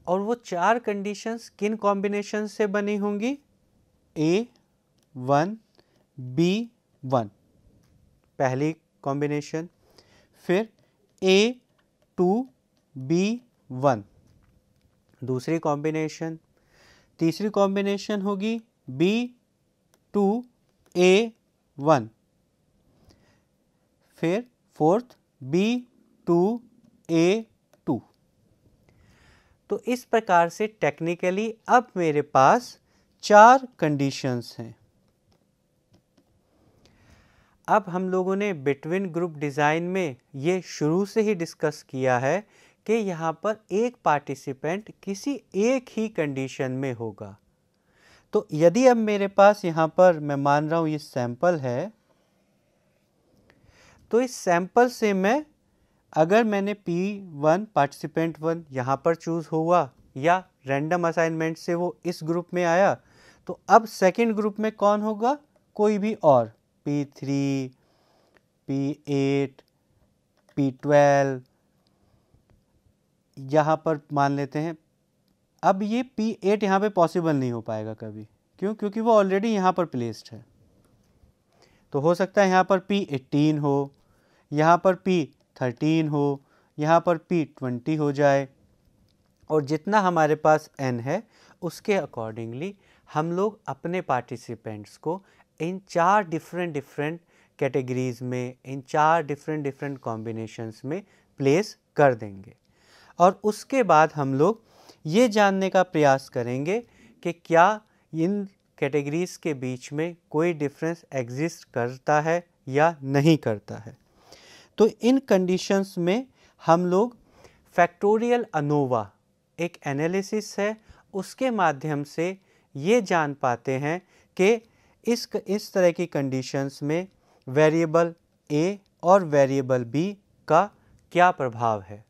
और वो चार कंडीशंस किन कॉम्बिनेशन से बनी होंगी ए वन बी वन पहली कॉम्बिनेशन फिर ए टू बी वन दूसरी कॉम्बिनेशन तीसरी कॉम्बिनेशन होगी बी टू ए वन फिर फोर्थ बी टू ए तो इस प्रकार से टेक्निकली अब मेरे पास चार कंडीशंस हैं अब हम लोगों ने बिटवीन ग्रुप डिज़ाइन में ये शुरू से ही डिस्कस किया है कि यहाँ पर एक पार्टिसिपेंट किसी एक ही कंडीशन में होगा तो यदि अब मेरे पास यहाँ पर मैं मान रहा हूँ ये सैंपल है तो इस सैंपल से मैं अगर मैंने पी वन पार्टिसिपेंट वन यहाँ पर चूज़ हुआ या रैंडम असाइनमेंट से वो इस ग्रुप में आया तो अब सेकंड ग्रुप में कौन होगा कोई भी और P three P eight P twelve यहाँ पर मान लेते हैं अब ये पी एट यहाँ पर पॉसिबल नहीं हो पाएगा कभी क्यों क्योंकि वो ऑलरेडी यहाँ पर प्लेस्ड है तो हो सकता है यहाँ पर पी एटीन हो यहाँ पर पी थर्टीन हो यहाँ पर पी ट्वेंटी हो जाए और जितना हमारे पास एन है उसके अकॉर्डिंगली हम लोग अपने पार्टिसिपेंट्स को इन चार डिफरेंट डिफरेंट कैटेगरीज़ में इन चार डिफरेंट डिफरेंट कॉम्बिनेशंस में प्लेस कर देंगे और उसके बाद हम लोग ये जानने का प्रयास करेंगे कि क्या इन कैटेगरीज़ के बीच में कोई डिफरेंस एग्जिस्ट करता है या नहीं करता है तो इन कंडीशंस में हम लोग फैक्टोरियल अनोवा एक एनालिसिस है उसके माध्यम से ये जान पाते हैं कि इस इस तरह की कंडीशंस में वेरिएबल ए और वेरिएबल बी का क्या प्रभाव है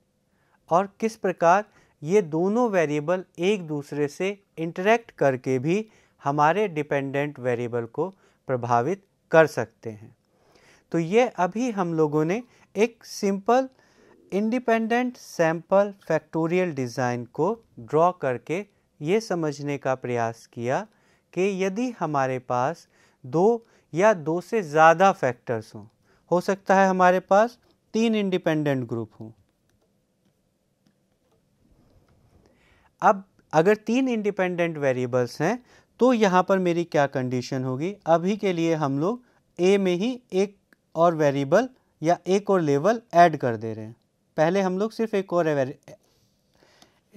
और किस प्रकार ये दोनों वेरिएबल एक दूसरे से इंटरेक्ट करके भी हमारे डिपेंडेंट वेरिएबल को प्रभावित कर सकते हैं तो ये अभी हम लोगों ने एक simple independent sample factorial design को ड्रॉ करके ये समझने का प्रयास किया कि यदि हमारे पास दो या दो से ज़्यादा फैक्टर्स हों हो सकता है हमारे पास तीन इंडिपेंडेंट ग्रुप हों अब अगर तीन इंडिपेंडेंट वेरिएबल्स हैं तो यहाँ पर मेरी क्या कंडीशन होगी अभी के लिए हम लोग ए में ही एक और वेरिएबल या एक और लेवल ऐड कर दे रहे हैं पहले हम लोग सिर्फ एक और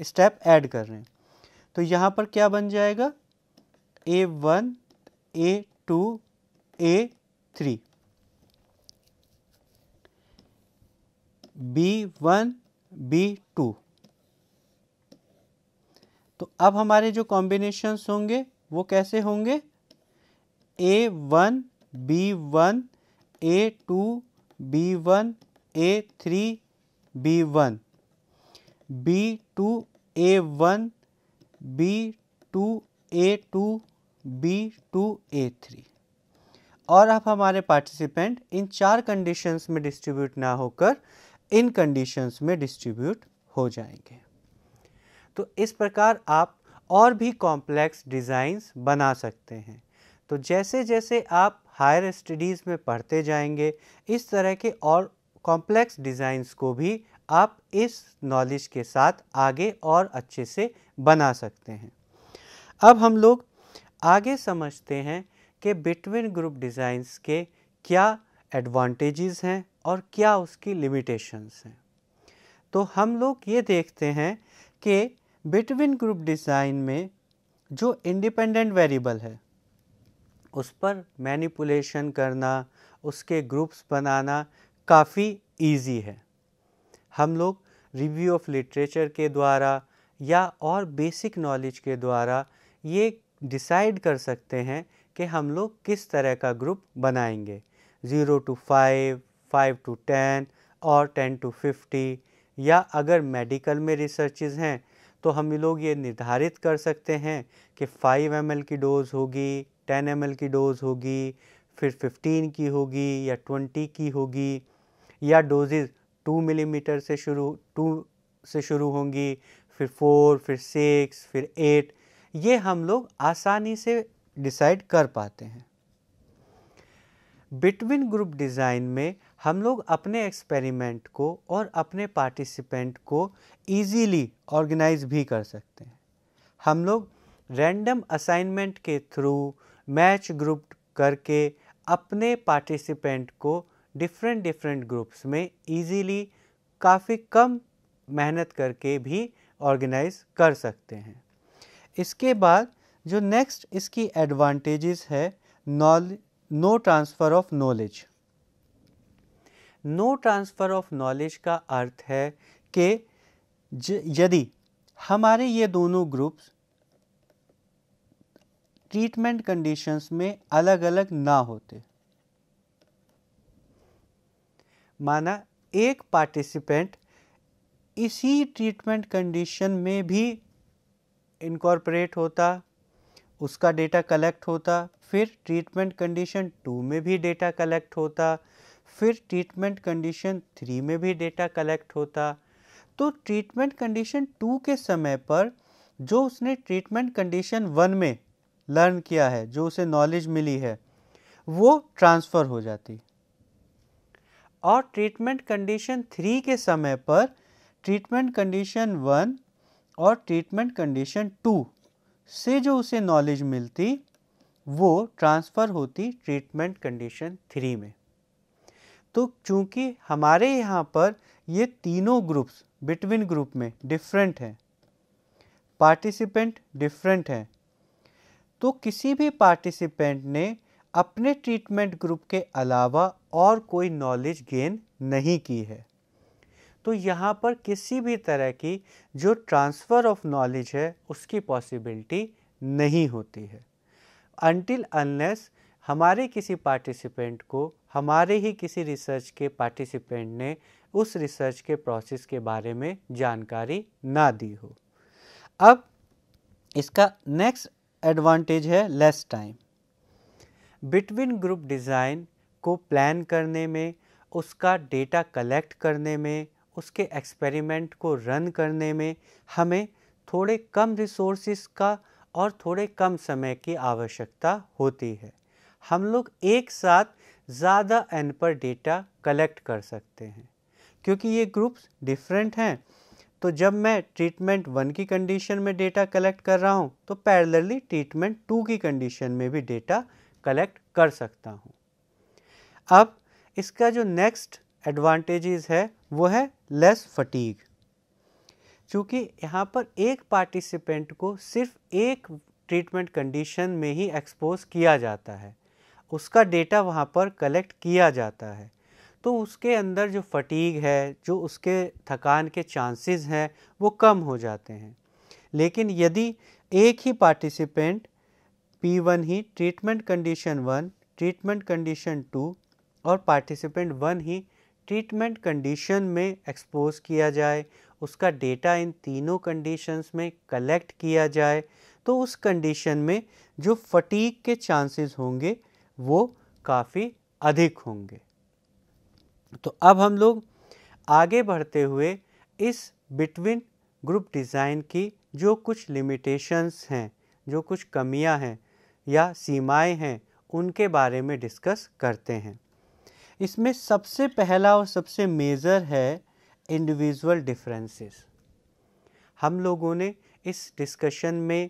स्टेप ऐड कर रहे हैं तो यहाँ पर क्या बन जाएगा A one A two A three B one B two तो अब हमारे जो कॉम्बिनेशंस होंगे वो कैसे होंगे A one B one A two B one A three B one B two A one B two A two B two A three और अब हमारे पार्टिसिपेंट इन चार कंडीशंस में डिस्ट्रीब्यूट ना होकर इन कंडीशंस में डिस्ट्रीब्यूट हो जाएंगे तो इस प्रकार आप और भी कॉम्प्लेक्स डिज़ाइंस बना सकते हैं तो जैसे जैसे आप हायर स्टडीज़ में पढ़ते जाएंगे इस तरह के और कॉम्प्लेक्स डिज़ाइंस को भी आप इस नॉलेज के साथ आगे और अच्छे से बना सकते हैं अब हम लोग आगे समझते हैं कि बिटवीन ग्रुप डिज़ाइंस के क्या एडवांटेजेस हैं और क्या उसकी लिमिटेशंस हैं तो हम लोग ये देखते हैं कि बिटवीन ग्रुप डिज़ाइन में जो इंडिपेंडेंट वेरिएबल है उस पर मैनिपुलेशन करना उसके ग्रुप्स बनाना काफ़ी इजी है हम लोग रिव्यू ऑफ लिटरेचर के द्वारा या और बेसिक नॉलेज के द्वारा ये डिसाइड कर सकते हैं कि हम लोग किस तरह का ग्रुप बनाएंगे zero to five five to ten और टेन टू फिफ्टी या अगर मेडिकल में रिसर्चेज हैं तो हम लोग ये निर्धारित कर सकते हैं कि फ़ाइव एम की डोज़ होगी टेन एम की डोज़ होगी फिर फिफ्टीन की होगी या ट्वेंटी की होगी या डोजेज़ टू मिलीमीटर से शुरू टू से शुरू होंगी फिर फोर फिर सिक्स फिर एट ये हम लोग आसानी से डिसाइड कर पाते हैं बिटवीन ग्रुप डिज़ाइन में हम लोग अपने एक्सपेरिमेंट को और अपने पार्टिसिपेंट को इजीली ऑर्गेनाइज भी कर सकते हैं हम लोग रैंडम असाइनमेंट के थ्रू मैच ग्रुप करके अपने पार्टिसिपेंट को डिफरेंट डिफरेंट ग्रुप्स में इजीली काफ़ी कम मेहनत करके भी ऑर्गेनाइज कर सकते हैं इसके बाद जो नेक्स्ट इसकी एडवांटेजेस है no transfer of knowledge no transfer of knowledge का अर्थ है कि यदि हमारे ये दोनों ग्रुप्स ट्रीटमेंट कंडीशंस में अलग अलग ना होते माना एक पार्टिसिपेंट इसी ट्रीटमेंट कंडीशन में भी इनकॉर्पोरेट होता उसका डेटा कलेक्ट होता फिर ट्रीटमेंट कंडीशन टू में भी डेटा कलेक्ट होता फिर ट्रीटमेंट कंडीशन थ्री में भी डेटा कलेक्ट होता तो ट्रीटमेंट कंडीशन टू के समय पर जो उसने ट्रीटमेंट कंडीशन वन में लर्न किया है जो उसे नॉलेज मिली है वो ट्रांसफ़र हो जाती और ट्रीटमेंट कंडीशन थ्री के समय पर ट्रीटमेंट कंडीशन वन और ट्रीटमेंट कंडीशन टू से जो उसे नॉलेज मिलती वो ट्रांसफ़र होती ट्रीटमेंट कंडीशन थ्री में तो चूंकि हमारे यहाँ पर ये तीनों ग्रुप्स बिटवीन ग्रुप में डिफरेंट हैं पार्टिसिपेंट डिफरेंट हैं तो किसी भी पार्टिसिपेंट ने अपने ट्रीटमेंट ग्रुप के अलावा और कोई नॉलेज गेन नहीं की है तो यहाँ पर किसी भी तरह की जो ट्रांसफ़र ऑफ नॉलेज है उसकी पॉसिबिलिटी नहीं होती है अनटिल अनलेस हमारे किसी पार्टिसिपेंट को हमारे ही किसी रिसर्च के पार्टिसिपेंट ने उस रिसर्च के प्रोसेस के बारे में जानकारी ना दी हो अब इसका नेक्स्ट एडवांटेज है less time between group design को प्लान करने में उसका डेटा कलेक्ट करने में उसके एक्सपेरिमेंट को रन करने में हमें थोड़े कम रिसोर्सिस का और थोड़े कम समय की आवश्यकता होती है हम लोग एक साथ ज़्यादा एन पर डेटा कलेक्ट कर सकते हैं क्योंकि ये ग्रुप्स डिफरेंट हैं तो जब मैं ट्रीटमेंट वन की कंडीशन में डेटा कलेक्ट कर रहा हूँ तो पैरेलली ट्रीटमेंट टू की कंडीशन में भी डेटा कलेक्ट कर सकता हूँ अब इसका जो नेक्स्ट एडवांटेजेस है वो है लेस फटीग चूँकि यहाँ पर एक पार्टिसिपेंट को सिर्फ एक ट्रीटमेंट कंडीशन में ही एक्सपोज किया जाता है उसका डेटा वहाँ पर कलेक्ट किया जाता है तो उसके अंदर जो फटीग है जो उसके थकान के चांसेस हैं वो कम हो जाते हैं लेकिन यदि एक ही पार्टिसिपेंट पी वन ही treatment condition one treatment condition two और पार्टिसिपेंट वन ही ट्रीटमेंट कंडीशन में एक्सपोज किया जाए उसका डेटा इन तीनों कंडीशंस में कलेक्ट किया जाए तो उस कंडीशन में जो फटीक के चांसेस होंगे वो काफ़ी अधिक होंगे तो अब हम लोग आगे बढ़ते हुए इस बिटवीन ग्रुप डिज़ाइन की जो कुछ लिमिटेशंस हैं जो कुछ कमियां हैं या सीमाएं हैं उनके बारे में डिस्कस करते हैं इसमें सबसे पहला और सबसे मेजर है इंडिविजुअल डिफरेंसेस हम लोगों ने इस डिस्कशन में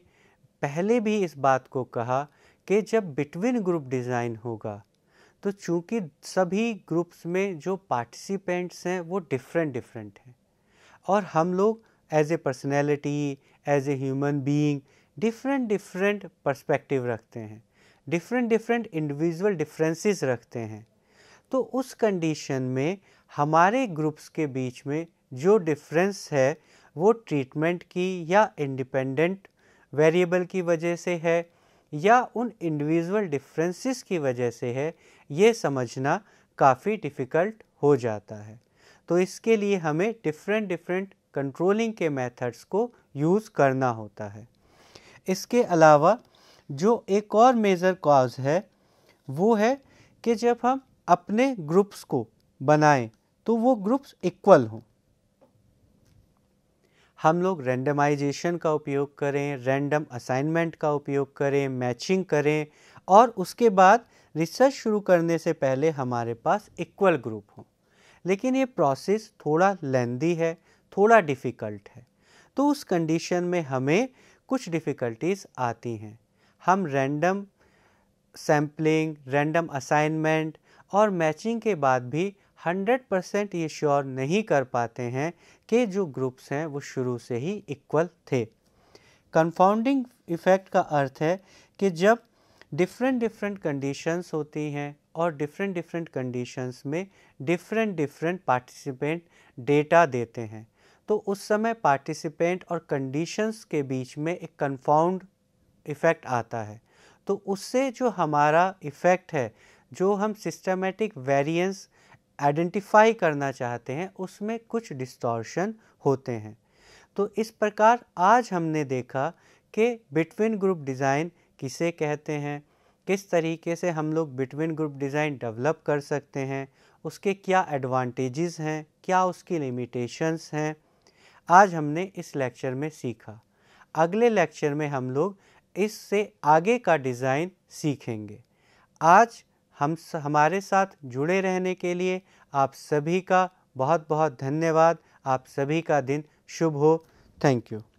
पहले भी इस बात को कहा कि जब बिटवीन ग्रुप डिज़ाइन होगा तो चूंकि सभी ग्रुप्स में जो पार्टिसिपेंट्स हैं वो डिफरेंट डिफरेंट हैं और हम लोग as a personality as a human being different different perspective रखते हैं डिफरेंट डिफरेंट इंडिविजुअल डिफरेंसेस रखते हैं तो उस कंडीशन में हमारे ग्रुप्स के बीच में जो डिफरेंस है वो ट्रीटमेंट की या इंडिपेंडेंट वेरिएबल की वजह से है या उन इंडिविजुअल डिफरेंसेस की वजह से है ये समझना काफ़ी डिफ़िकल्ट हो जाता है तो इसके लिए हमें डिफरेंट डिफरेंट कंट्रोलिंग के मेथड्स को यूज़ करना होता है इसके अलावा जो एक और मेजर कॉज है वो है कि जब हम अपने ग्रुप्स को बनाएं तो वो ग्रुप्स इक्वल हों हम लोग रेंडमाइजेशन का उपयोग करें रैंडम असाइनमेंट का उपयोग करें मैचिंग करें और उसके बाद रिसर्च शुरू करने से पहले हमारे पास इक्वल ग्रुप हो लेकिन ये प्रोसेस थोड़ा लेंदी है थोड़ा डिफ़िकल्ट है तो उस कंडीशन में हमें कुछ डिफ़िकल्टीज़ आती हैं हम रैंडम सैम्पलिंग रैंडम असाइनमेंट और मैचिंग के बाद भी 100 परसेंट ये श्योर नहीं कर पाते हैं कि जो ग्रुप्स हैं वो शुरू से ही इक्वल थे कन्फाउंडिंग इफ़ेक्ट का अर्थ है कि जब डिफरेंट डिफरेंट कंडीशंस होती हैं और डिफरेंट डिफरेंट कंडीशंस में डिफरेंट डिफरेंट पार्टिसिपेंट डेटा देते हैं तो उस समय पार्टिसिपेंट और कंडीशंस के बीच में एक कन्फाउंड इफ़ेक्ट आता है तो उससे जो हमारा इफ़ेक्ट है जो हम सिस्टमेटिक वेरिएंस आइडेंटिफाई करना चाहते हैं उसमें कुछ डिस्टॉर्शन होते हैं तो इस प्रकार आज हमने देखा कि बिटवीन ग्रुप डिज़ाइन किसे कहते हैं किस तरीके से हम लोग बिटवीन ग्रुप डिज़ाइन डेवलप कर सकते हैं उसके क्या एडवांटेजेस हैं क्या उसकी लिमिटेशंस हैं आज हमने इस लेक्चर में सीखा अगले लेक्चर में हम लोग इससे आगे का डिज़ाइन सीखेंगे आज हम हमारे साथ जुड़े रहने के लिए आप सभी का बहुत बहुत धन्यवाद आप सभी का दिन शुभ हो थैंक यू